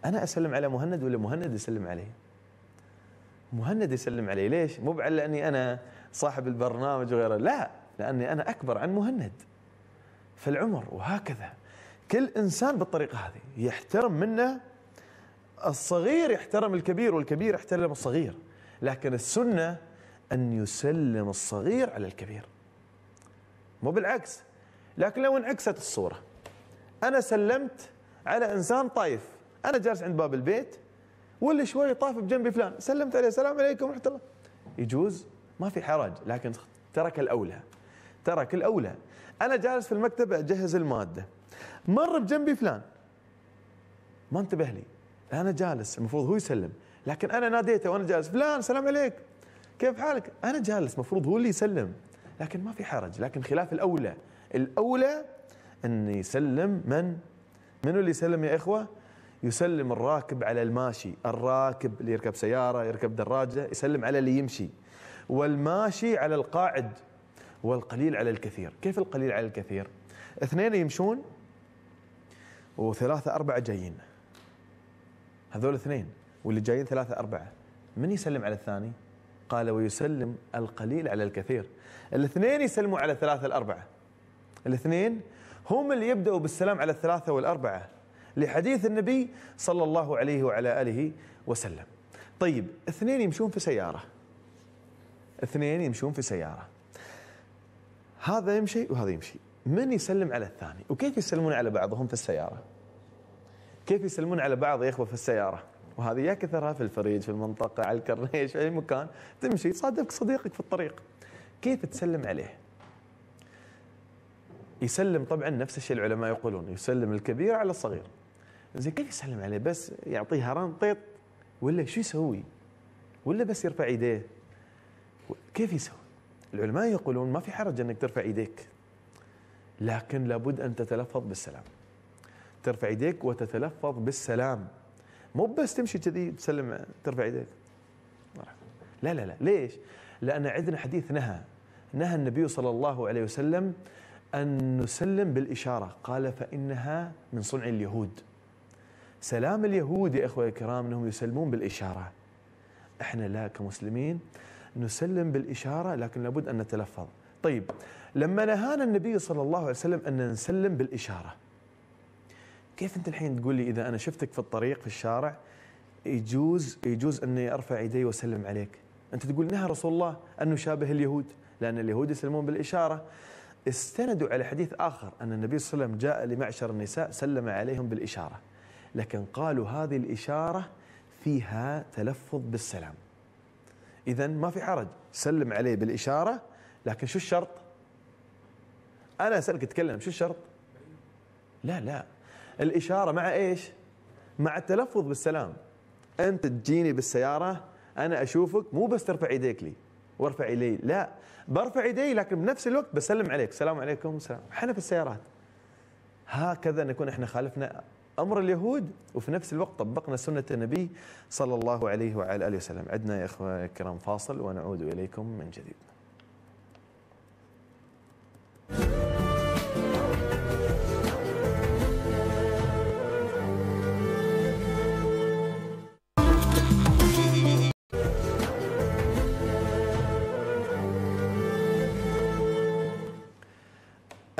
انا اسلم على مهند ولا مهند يسلم علي مهند يسلم علي ليش مو على لاني انا صاحب البرنامج وغيره لا لاني انا اكبر عن مهند في العمر وهكذا كل انسان بالطريقه هذه يحترم منه الصغير يحترم الكبير والكبير يحترم الصغير لكن السنه ان يسلم الصغير على الكبير مو بالعكس لكن لو انعكست الصورة أنا سلمت على إنسان طايف أنا جالس عند باب البيت واللي شوي طاف بجنبي فلان سلمت عليه السلام عليكم ورحمة الله يجوز ما في حرج لكن ترك الأولى ترك الأولى أنا جالس في المكتب أجهز المادة مر بجنبي فلان ما انتبه لي أنا جالس المفروض هو يسلم لكن أنا ناديته وأنا جالس فلان سلام عليك كيف حالك أنا جالس المفروض هو اللي يسلم لكن ما في حرج لكن خلاف الأولى الأولى أن يسلم من منو اللي يسلم يا إخوة يسلم الراكب على الماشي الراكب اللي يركب سيارة يركب دراجة يسلم على اللي يمشي والماشي على القاعد والقليل على الكثير كيف القليل على الكثير اثنين يمشون وثلاثة أربعة جايين هذول اثنين واللي جايين ثلاثة أربعة من يسلم على الثاني قال ويسلم القليل على الكثير الاثنين يسلموا على الثلاثة الأربعة الاثنين هم اللي يبدأوا بالسلام على الثلاثة والأربعة لحديث النبي صلى الله عليه وعلى آله وسلم طيب اثنين يمشون في سيارة اثنين يمشون في سيارة هذا يمشي وهذا يمشي من يسلم على الثاني وكيف يسلمون على بعضهم في السيارة كيف يسلمون على بعض يا إخوة في السيارة وهذه يا كثرها في الفريج في المنطقه على الكرنيش في اي مكان تمشي تصادفك صديقك في الطريق كيف تسلم عليه؟ يسلم طبعا نفس الشيء العلماء يقولون يسلم الكبير على الصغير زين كيف يسلم عليه بس يعطيه هران طيط ولا شو يسوي؟ ولا بس يرفع ايديه؟ كيف يسوي؟ العلماء يقولون ما في حرج انك ترفع ايديك لكن لابد ان تتلفظ بالسلام ترفع يديك وتتلفظ بالسلام مو بس تمشي كذي تسلم ترفع يديك لا لا لا ليش؟ لأن عندنا حديث نهى نهى النبي صلى الله عليه وسلم أن نسلم بالإشارة قال فإنها من صنع اليهود سلام اليهود يا إخوة الكرام أنهم يسلمون بالإشارة إحنا لا كمسلمين نسلم بالإشارة لكن لابد أن نتلفظ طيب لما نهانا النبي صلى الله عليه وسلم أن نسلم بالإشارة كيف انت الحين تقول لي اذا انا شفتك في الطريق في الشارع يجوز يجوز اني ارفع يدي واسلم عليك انت تقول نهى رسول الله انه شابه اليهود لان اليهود يسلمون بالاشاره استندوا على حديث اخر ان النبي صلى الله عليه وسلم جاء لمعشر النساء سلم عليهم بالاشاره لكن قالوا هذه الاشاره فيها تلفظ بالسلام اذا ما في حرج سلم عليه بالاشاره لكن شو الشرط انا اسالك اتكلم شو الشرط لا لا الاشاره مع ايش؟ مع التلفظ بالسلام انت تجيني بالسياره انا اشوفك مو بس ترفع ايديك لي وارفع الي لا برفع ايدي لكن بنفس الوقت بسلم عليك السلام عليكم سلام احنا في السيارات هكذا نكون احنا خالفنا امر اليهود وفي نفس الوقت طبقنا سنه النبي صلى الله عليه وعلى اله وسلم عدنا يا اخوه الكرام فاصل ونعود اليكم من جديد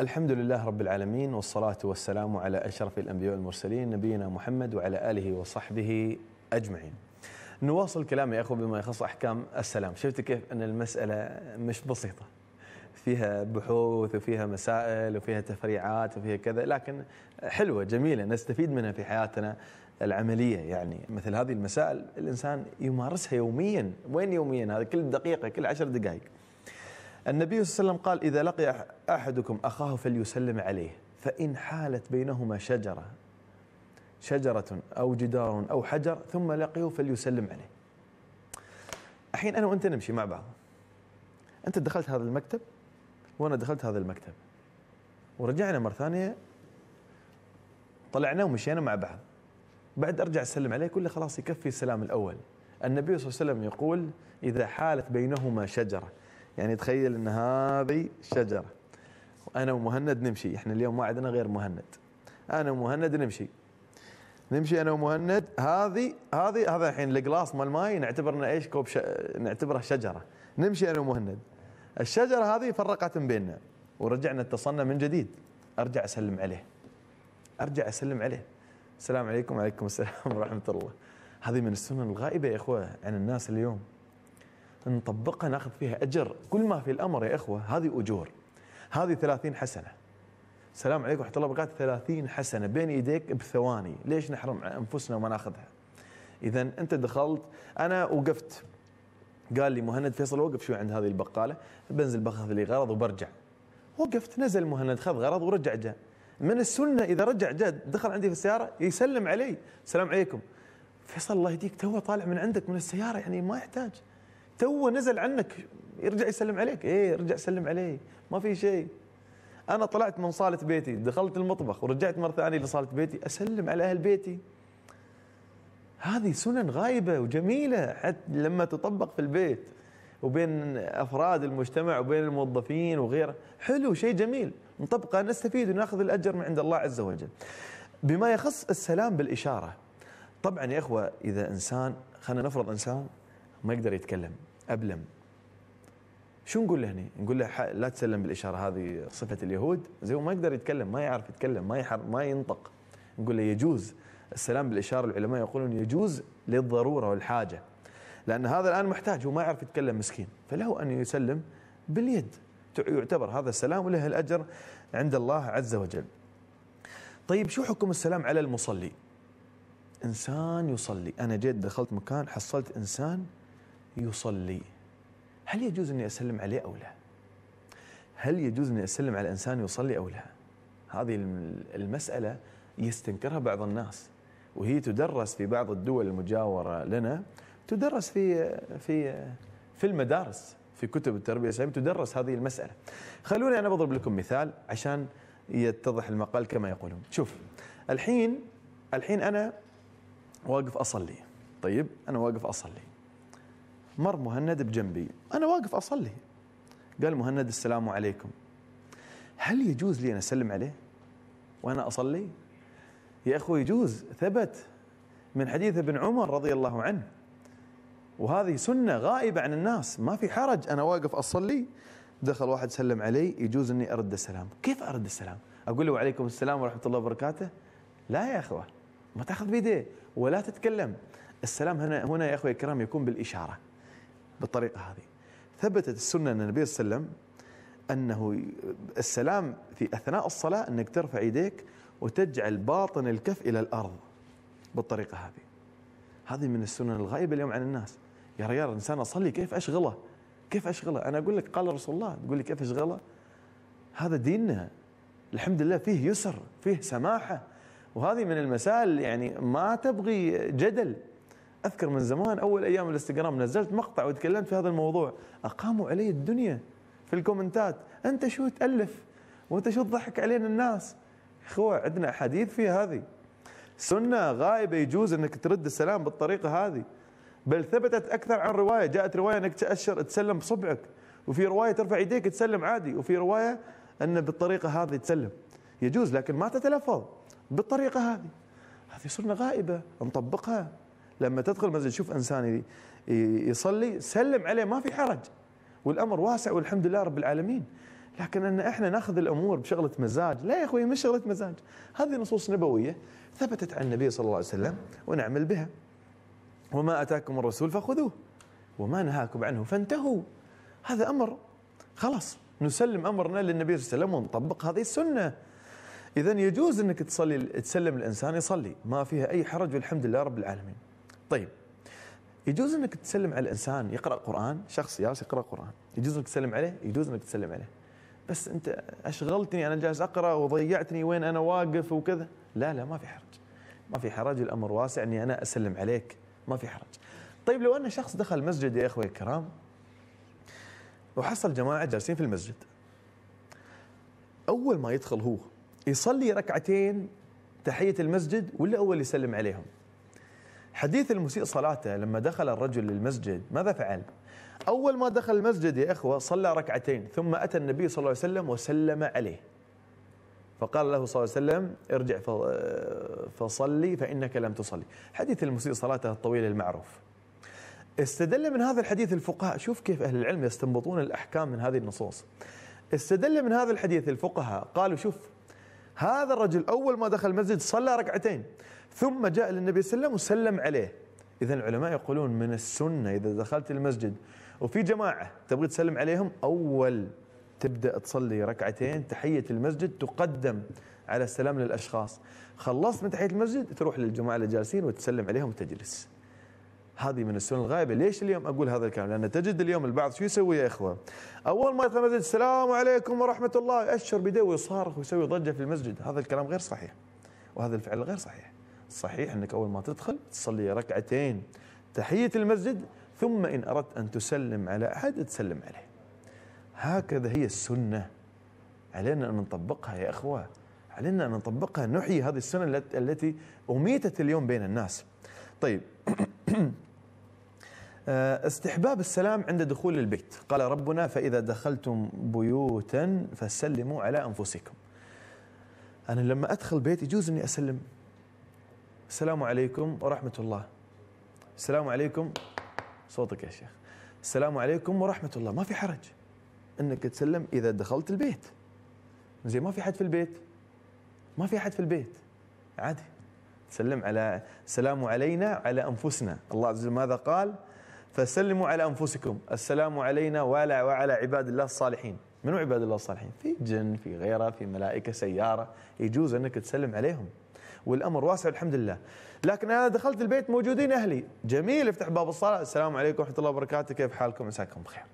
الحمد لله رب العالمين والصلاة والسلام على أشرف الأنبياء والمرسلين نبينا محمد وعلى آله وصحبه أجمعين نواصل كلام يا أخو بما يخص أحكام السلام شفت كيف أن المسألة مش بسيطة فيها بحوث وفيها مسائل وفيها تفريعات وفيها كذا لكن حلوة جميلة نستفيد منها في حياتنا العملية يعني مثل هذه المسائل الإنسان يمارسها يوميا وين يوميا هذا كل دقيقة كل عشر دقائق النبي صلى الله عليه وسلم قال إذا لقي أحدكم أخاه فليسلم عليه فإن حالت بينهما شجرة شجرة أو جدار أو حجر ثم لقيه فليسلم عليه الحين أنا وأنت نمشي مع بعض أنت دخلت هذا المكتب وأنا دخلت هذا المكتب ورجعنا مرة ثانية طلعنا ومشينا مع بعض بعد أرجع أسلم عليه كله خلاص يكفي السلام الأول النبي صلى الله عليه وسلم يقول إذا حالت بينهما شجرة يعني تخيل ان هذه شجره وانا ومهند نمشي احنا اليوم ما عندنا غير مهند انا ومهند نمشي نمشي انا ومهند هذه هذه هذا الحين القلاص مال ماي نعتبرنا ايش كوب ش... نعتبره شجره نمشي انا ومهند الشجره هذه فرقت بيننا ورجعنا اتصلنا من جديد ارجع اسلم عليه ارجع اسلم عليه السلام عليكم وعليكم السلام ورحمه الله هذه من السنن الغائبه يا اخوه عن الناس اليوم نطبقها ناخذ فيها أجر كل ما في الأمر يا إخوة هذه أجور هذه ثلاثين حسنة السلام عليكم ورحمة الله وبركاته ثلاثين حسنة بين يديك بثواني ليش نحرم أنفسنا وما ناخذها إذا أنت دخلت أنا وقفت قال لي مهند فيصل وقف شوي عند هذه البقالة بنزل باخذ لي غرض وبرجع وقفت نزل مهند خذ غرض ورجع جاء من السنة إذا رجع جاء دخل عندي في السيارة يسلم علي السلام عليكم فيصل الله يهديك توه طالع من عندك من السيارة يعني ما يحتاج تو نزل عنك يرجع يسلم عليك ايه رجع سلم عليه ما في شيء انا طلعت من صاله بيتي دخلت المطبخ ورجعت مره ثانيه لصاله بيتي اسلم على اهل بيتي هذه سنن غايبه وجميله حتى لما تطبق في البيت وبين افراد المجتمع وبين الموظفين وغيره حلو شيء جميل نطبقه نستفيد وناخذ الاجر من عند الله عز وجل بما يخص السلام بالاشاره طبعا يا اخوه اذا انسان خلينا نفرض انسان ما يقدر يتكلم أبلم شو نقول له هنا نقول له لا تسلم بالإشارة هذه صفة اليهود زي ما يقدر يتكلم ما يعرف يتكلم ما يحر ما ينطق نقول له يجوز السلام بالإشارة العلماء يقولون يجوز للضرورة والحاجة لأن هذا الآن محتاج هو ما يعرف يتكلم مسكين فله أن يسلم باليد يعتبر هذا السلام وله الأجر عند الله عز وجل طيب شو حكم السلام على المصلي إنسان يصلي أنا جيت دخلت مكان حصلت إنسان يصلي هل يجوز أني أسلم عليه أو لا هل يجوز أني أسلم على إنسان يصلي أو لا هذه المسألة يستنكرها بعض الناس وهي تدرس في بعض الدول المجاورة لنا تدرس في في في المدارس في كتب التربية الإسلامية تدرس هذه المسألة خلوني أنا بضرب لكم مثال عشان يتضح المقال كما يقولون شوف الحين الحين أنا واقف أصلي طيب أنا واقف أصلي مر مهند بجنبي أنا واقف أصلي قال مهند السلام عليكم هل يجوز لي أن أسلم عليه وأنا أصلي يا أخوي يجوز ثبت من حديث ابن عمر رضي الله عنه وهذه سنة غائبة عن الناس ما في حرج أنا واقف أصلي دخل واحد سلم علي يجوز أني أرد السلام كيف أرد السلام أقول له وعليكم السلام ورحمة الله وبركاته لا يا أخوة ما تأخذ بيديه ولا تتكلم السلام هنا, هنا يا أخوي الكرام يكون بالإشارة بالطريقة هذه ثبتت السنة أن النبي صلى الله عليه وسلم أنه السلام في أثناء الصلاة أنك ترفع يديك وتجعل باطن الكف إلى الأرض بالطريقة هذه هذه من السنن الغائبة اليوم عن الناس يا ريال الإنسان أصلي كيف أشغله كيف أشغله أنا أقول لك قال رسول الله تقول لي كيف أشغله هذا ديننا الحمد لله فيه يسر فيه سماحة وهذه من المسائل يعني ما تبغي جدل اذكر من زمان اول ايام الانستغرام نزلت مقطع وتكلمت في هذا الموضوع اقاموا علي الدنيا في الكومنتات انت شو تالف وانت شو تضحك علينا الناس اخوة عندنا احاديث في هذه سنه غائبه يجوز انك ترد السلام بالطريقه هذه بل ثبتت اكثر عن روايه جاءت روايه انك تاشر تسلم بصبعك وفي روايه ترفع يديك تسلم عادي وفي روايه ان بالطريقه هذه تسلم يجوز لكن ما تتلفظ بالطريقه هذه هذه سنه غائبه نطبقها لما تدخل مسجد تشوف انسان يصلي سلم عليه ما في حرج والامر واسع والحمد لله رب العالمين لكن ان احنا ناخذ الامور بشغله مزاج لا يا اخوي مش شغله مزاج هذه نصوص نبويه ثبتت عن النبي صلى الله عليه وسلم ونعمل بها وما اتاكم الرسول فخذوه وما نهاكم عنه فانتهوا هذا امر خلاص نسلم امرنا للنبي صلى الله عليه وسلم ونطبق هذه السنه اذا يجوز انك تصلي تسلم الانسان يصلي ما فيها اي حرج والحمد لله رب العالمين طيب يجوز انك تسلم على الانسان يقرا قران شخص جالس يقرا قران يجوز انك تسلم عليه يجوز انك تسلم عليه بس انت اشغلتني انا جالس اقرا وضيعتني وين انا واقف وكذا لا لا ما في حرج ما في حرج الامر واسع اني انا اسلم عليك ما في حرج طيب لو ان شخص دخل مسجد يا اخوي الكرام وحصل جماعه جالسين في المسجد اول ما يدخل هو يصلي ركعتين تحيه المسجد ولا اول يسلم عليهم حديث المسيء صلاته لما دخل الرجل للمسجد ماذا فعل؟ أول ما دخل المسجد يا إخوة صلى ركعتين ثم أتى النبي صلى الله عليه وسلم وسلم عليه فقال له صلى الله عليه وسلم ارجع فصلي فإنك لم تصلي حديث المسيء صلاته الطويل المعروف استدل من هذا الحديث الفقهاء شوف كيف أهل العلم يستنبطون الأحكام من هذه النصوص استدل من هذا الحديث الفقهاء قالوا شوف هذا الرجل أول ما دخل المسجد صلى ركعتين ثم جاء للنبي صلى الله عليه وسلم وسلم عليه إذا العلماء يقولون من السنة إذا دخلت المسجد وفي جماعة تبغي تسلم عليهم أول تبدأ تصلي ركعتين تحية المسجد تقدم على السلام للأشخاص خلصت من تحية المسجد تروح للجماعة اللي جالسين وتسلم عليهم وتجلس هذه من السنن الغائبة ليش اليوم أقول هذا الكلام لأن تجد اليوم البعض شو يسوي يا إخوة أول ما يدخل المسجد السلام عليكم ورحمة الله يأشر بيده ويصارخ ويسوي ضجة في المسجد هذا الكلام غير صحيح وهذا الفعل غير صحيح صحيح أنك أول ما تدخل تصلي ركعتين تحية المسجد ثم إن أردت أن تسلم على أحد تسلم عليه هكذا هي السنة علينا أن نطبقها يا أخوة علينا أن نطبقها نحيي هذه السنة التي أميتت اليوم بين الناس طيب آه، استحباب السلام عند دخول البيت قال ربنا فإذا دخلتم بيوتا فسلموا على أنفسكم أنا لما أدخل بيت يجوز أني أسلم السلام عليكم ورحمة الله السلام عليكم صوتك يا شيخ السلام عليكم ورحمة الله ما في حرج انك تسلم اذا دخلت البيت زي ما في حد في البيت ما في حد في البيت عادي تسلم على السلام علينا على انفسنا الله عز وجل ماذا قال فسلموا على انفسكم السلام علينا وعلى وعلى عباد الله الصالحين منو عباد الله الصالحين في جن في غيره في ملائكه سياره يجوز انك تسلم عليهم والامر واسع الحمد لله لكن انا دخلت البيت موجودين اهلي جميل افتح باب الصلاه السلام عليكم ورحمه الله وبركاته كيف حالكم مساكم بخير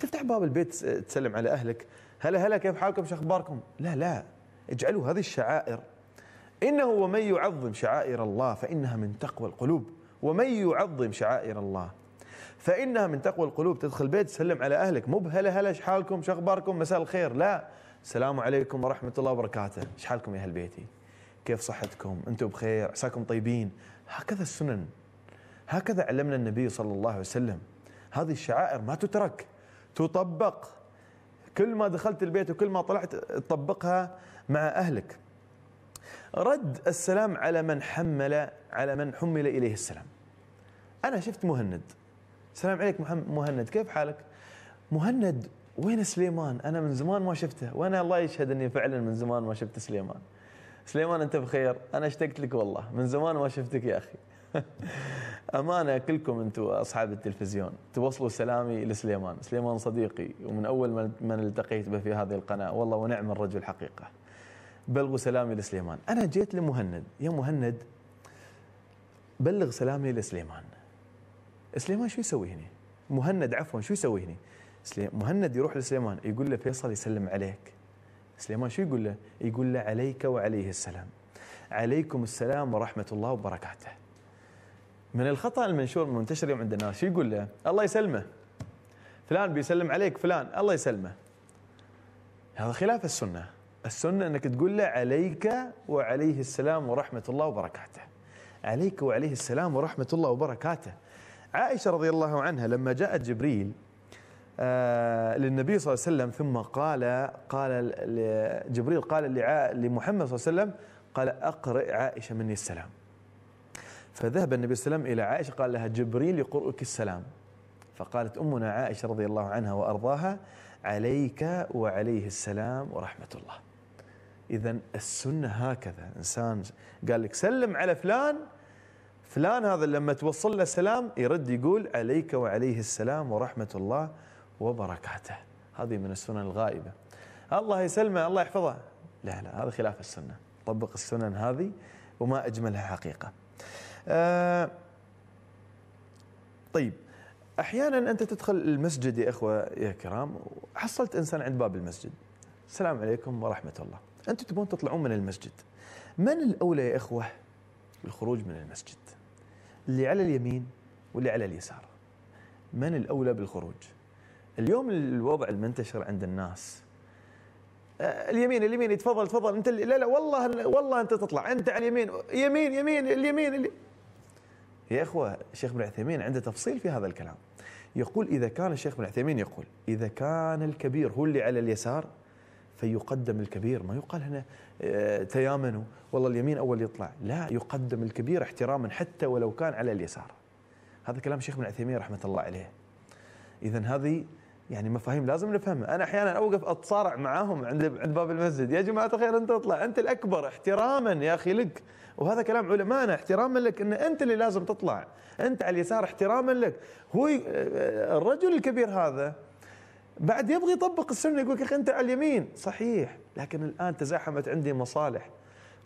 تفتح باب البيت تسلم على اهلك هلا هلا كيف حالكم شو اخباركم لا لا اجعلوا هذه الشعائر انه ومن يعظم شعائر الله فانها من تقوى القلوب ومن يعظم شعائر الله فانها من تقوى القلوب تدخل البيت تسلم على اهلك مو بهلا هلا شو حالكم شو اخباركم مساء الخير لا السلام عليكم ورحمه الله وبركاته ايش حالكم يا اهل بيتي كيف صحتكم أنتم بخير عساكم طيبين هكذا السنن هكذا علمنا النبي صلى الله عليه وسلم هذه الشعائر ما تترك تطبق كل ما دخلت البيت وكل ما طلعت تطبقها مع أهلك رد السلام على من حمل على من حمل إليه السلام أنا شفت مهند السلام عليك مهند كيف حالك مهند وين سليمان أنا من زمان ما شفته وأنا الله يشهد أني فعلا من زمان ما شفت سليمان سليمان انت بخير انا اشتقت لك والله من زمان ما شفتك يا اخي امانه كلكم انتم اصحاب التلفزيون توصلوا سلامي لسليمان سليمان صديقي ومن اول من التقيت به في هذه القناه والله ونعم الرجل حقيقه بلغوا سلامي لسليمان انا جيت لمهند يا مهند بلغ سلامي لسليمان سليمان شو يسوي هنا مهند عفوا شو يسوي هنا مهند يروح لسليمان يقول له فيصل يسلم عليك سليمان شو يقول له يقول له عليك وعليه السلام عليكم السلام ورحمة الله وبركاته من الخطأ المنشور المنتشر اليوم عند الناس شو يقول له الله يسلمه فلان بيسلم عليك فلان الله يسلمه هذا خلاف السنة السنة أنك تقول له عليك وعليه السلام ورحمة الله وبركاته عليك وعليه السلام ورحمة الله وبركاته عائشة رضي الله عنها لما جاءت جبريل آه، للنبي صلى الله عليه وسلم ثم قال قال لجبريل قال لمحمد صلى الله عليه وسلم قال اقرئ عائشه مني السلام فذهب النبي صلى الله عليه وسلم الى عائشه قال لها جبريل يقرئك السلام فقالت امنا عائشه رضي الله عنها وارضاها عليك وعليه السلام ورحمه الله اذا السنه هكذا انسان قال لك سلم على فلان فلان هذا لما توصل له سلام يرد يقول عليك وعليه السلام ورحمه الله وبركاته هذه من السنن الغائبة الله يسلمه الله يحفظه لا لا هذا خلاف السنة طبق السنن هذه وما أجملها حقيقة آه طيب أحيانا أنت تدخل المسجد يا إخوة يا كرام حصلت إنسان عند باب المسجد السلام عليكم ورحمة الله أنتم تبون تطلعون من المسجد من الأولى يا إخوة بالخروج من المسجد اللي على اليمين واللي على اليسار من الأولى بالخروج اليوم الوضع المنتشر عند الناس آه، اليمين اليمين تفضل تفضل انت لا لا والله والله انت تطلع انت على اليمين يمين يمين اليمين, يا اخوه الشيخ ابن عثيمين عنده تفصيل في هذا الكلام يقول اذا كان الشيخ ابن عثيمين يقول اذا كان الكبير هو اللي على اليسار فيقدم الكبير ما يقال هنا آه، تيامنوا والله اليمين اول يطلع لا يقدم الكبير احتراما حتى ولو كان على اليسار هذا كلام الشيخ ابن عثيمين رحمه الله عليه اذا هذه يعني مفاهيم لازم نفهمها انا احيانا اوقف اتصارع معاهم عند عند باب المسجد يا جماعه الخير انت اطلع انت الاكبر احتراما يا اخي لك وهذا كلام علمائنا احتراما لك ان انت اللي لازم تطلع انت على اليسار احتراما لك هو آه، الرجل الكبير هذا بعد يبغى يطبق السنه يقول اخي انت على اليمين صحيح لكن الان تزاحمت عندي مصالح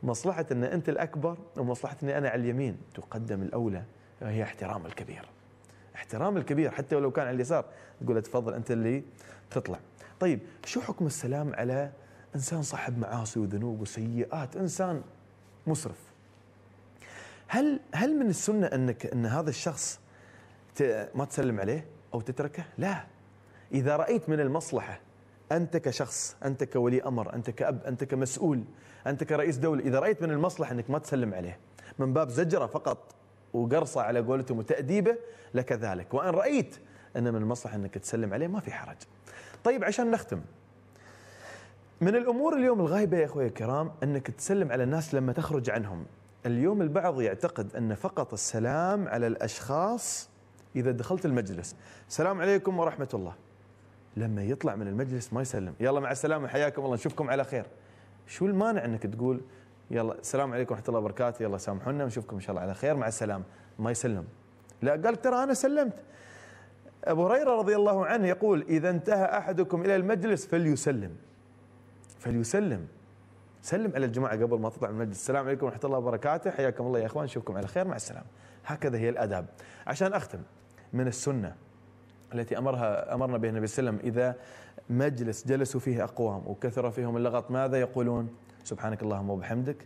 مصلحه ان انت الاكبر ومصلحه اني انا على اليمين تقدم الاولى وهي احترام الكبير احترام الكبير حتى ولو كان على اليسار تقول له تفضل انت اللي تطلع طيب شو حكم السلام على انسان صاحب معاصي وذنوب وسيئات انسان مسرف هل هل من السنه انك ان هذا الشخص ما تسلم عليه او تتركه لا اذا رايت من المصلحه انت كشخص انت كولي امر انت كاب انت كمسؤول انت كرئيس دوله اذا رايت من المصلحه انك ما تسلم عليه من باب زجره فقط وقرصة على قولتهم وتأديبه لك ذلك وإن رأيت أن من المصلحة أنك تسلم عليه ما في حرج طيب عشان نختم من الأمور اليوم الغايبة يا أخوي الكرام أنك تسلم على الناس لما تخرج عنهم اليوم البعض يعتقد أن فقط السلام على الأشخاص إذا دخلت المجلس السلام عليكم ورحمة الله لما يطلع من المجلس ما يسلم يلا مع السلامة حياكم الله نشوفكم على خير شو المانع أنك تقول يلا السلام عليكم ورحمه الله وبركاته يلا سامحونا ونشوفكم ان شاء الله على خير مع السلامه ما يسلم لا قال ترى انا سلمت ابو هريره رضي الله عنه يقول اذا انتهى احدكم الى المجلس فليسلم فليسلم سلم على الجماعه قبل ما تطلع من المجلس السلام عليكم ورحمه الله وبركاته حياكم الله يا اخوان نشوفكم على خير مع السلامه هكذا هي الاداب عشان اختم من السنه التي امرها امرنا بها النبي صلى الله عليه وسلم اذا مجلس جلسوا فيه اقوام وكثر فيهم اللغط ماذا يقولون؟ سبحانك اللهم وبحمدك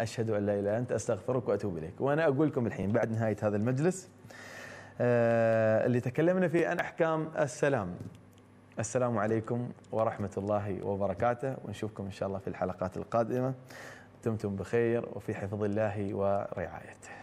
أشهد أن لا إله إلا أنت أستغفرك وأتوب إليك وأنا أقول لكم الحين بعد نهاية هذا المجلس آه، اللي تكلمنا فيه عن أحكام السلام السلام عليكم ورحمة الله وبركاته ونشوفكم إن شاء الله في الحلقات القادمة دمتم بخير وفي حفظ الله ورعايته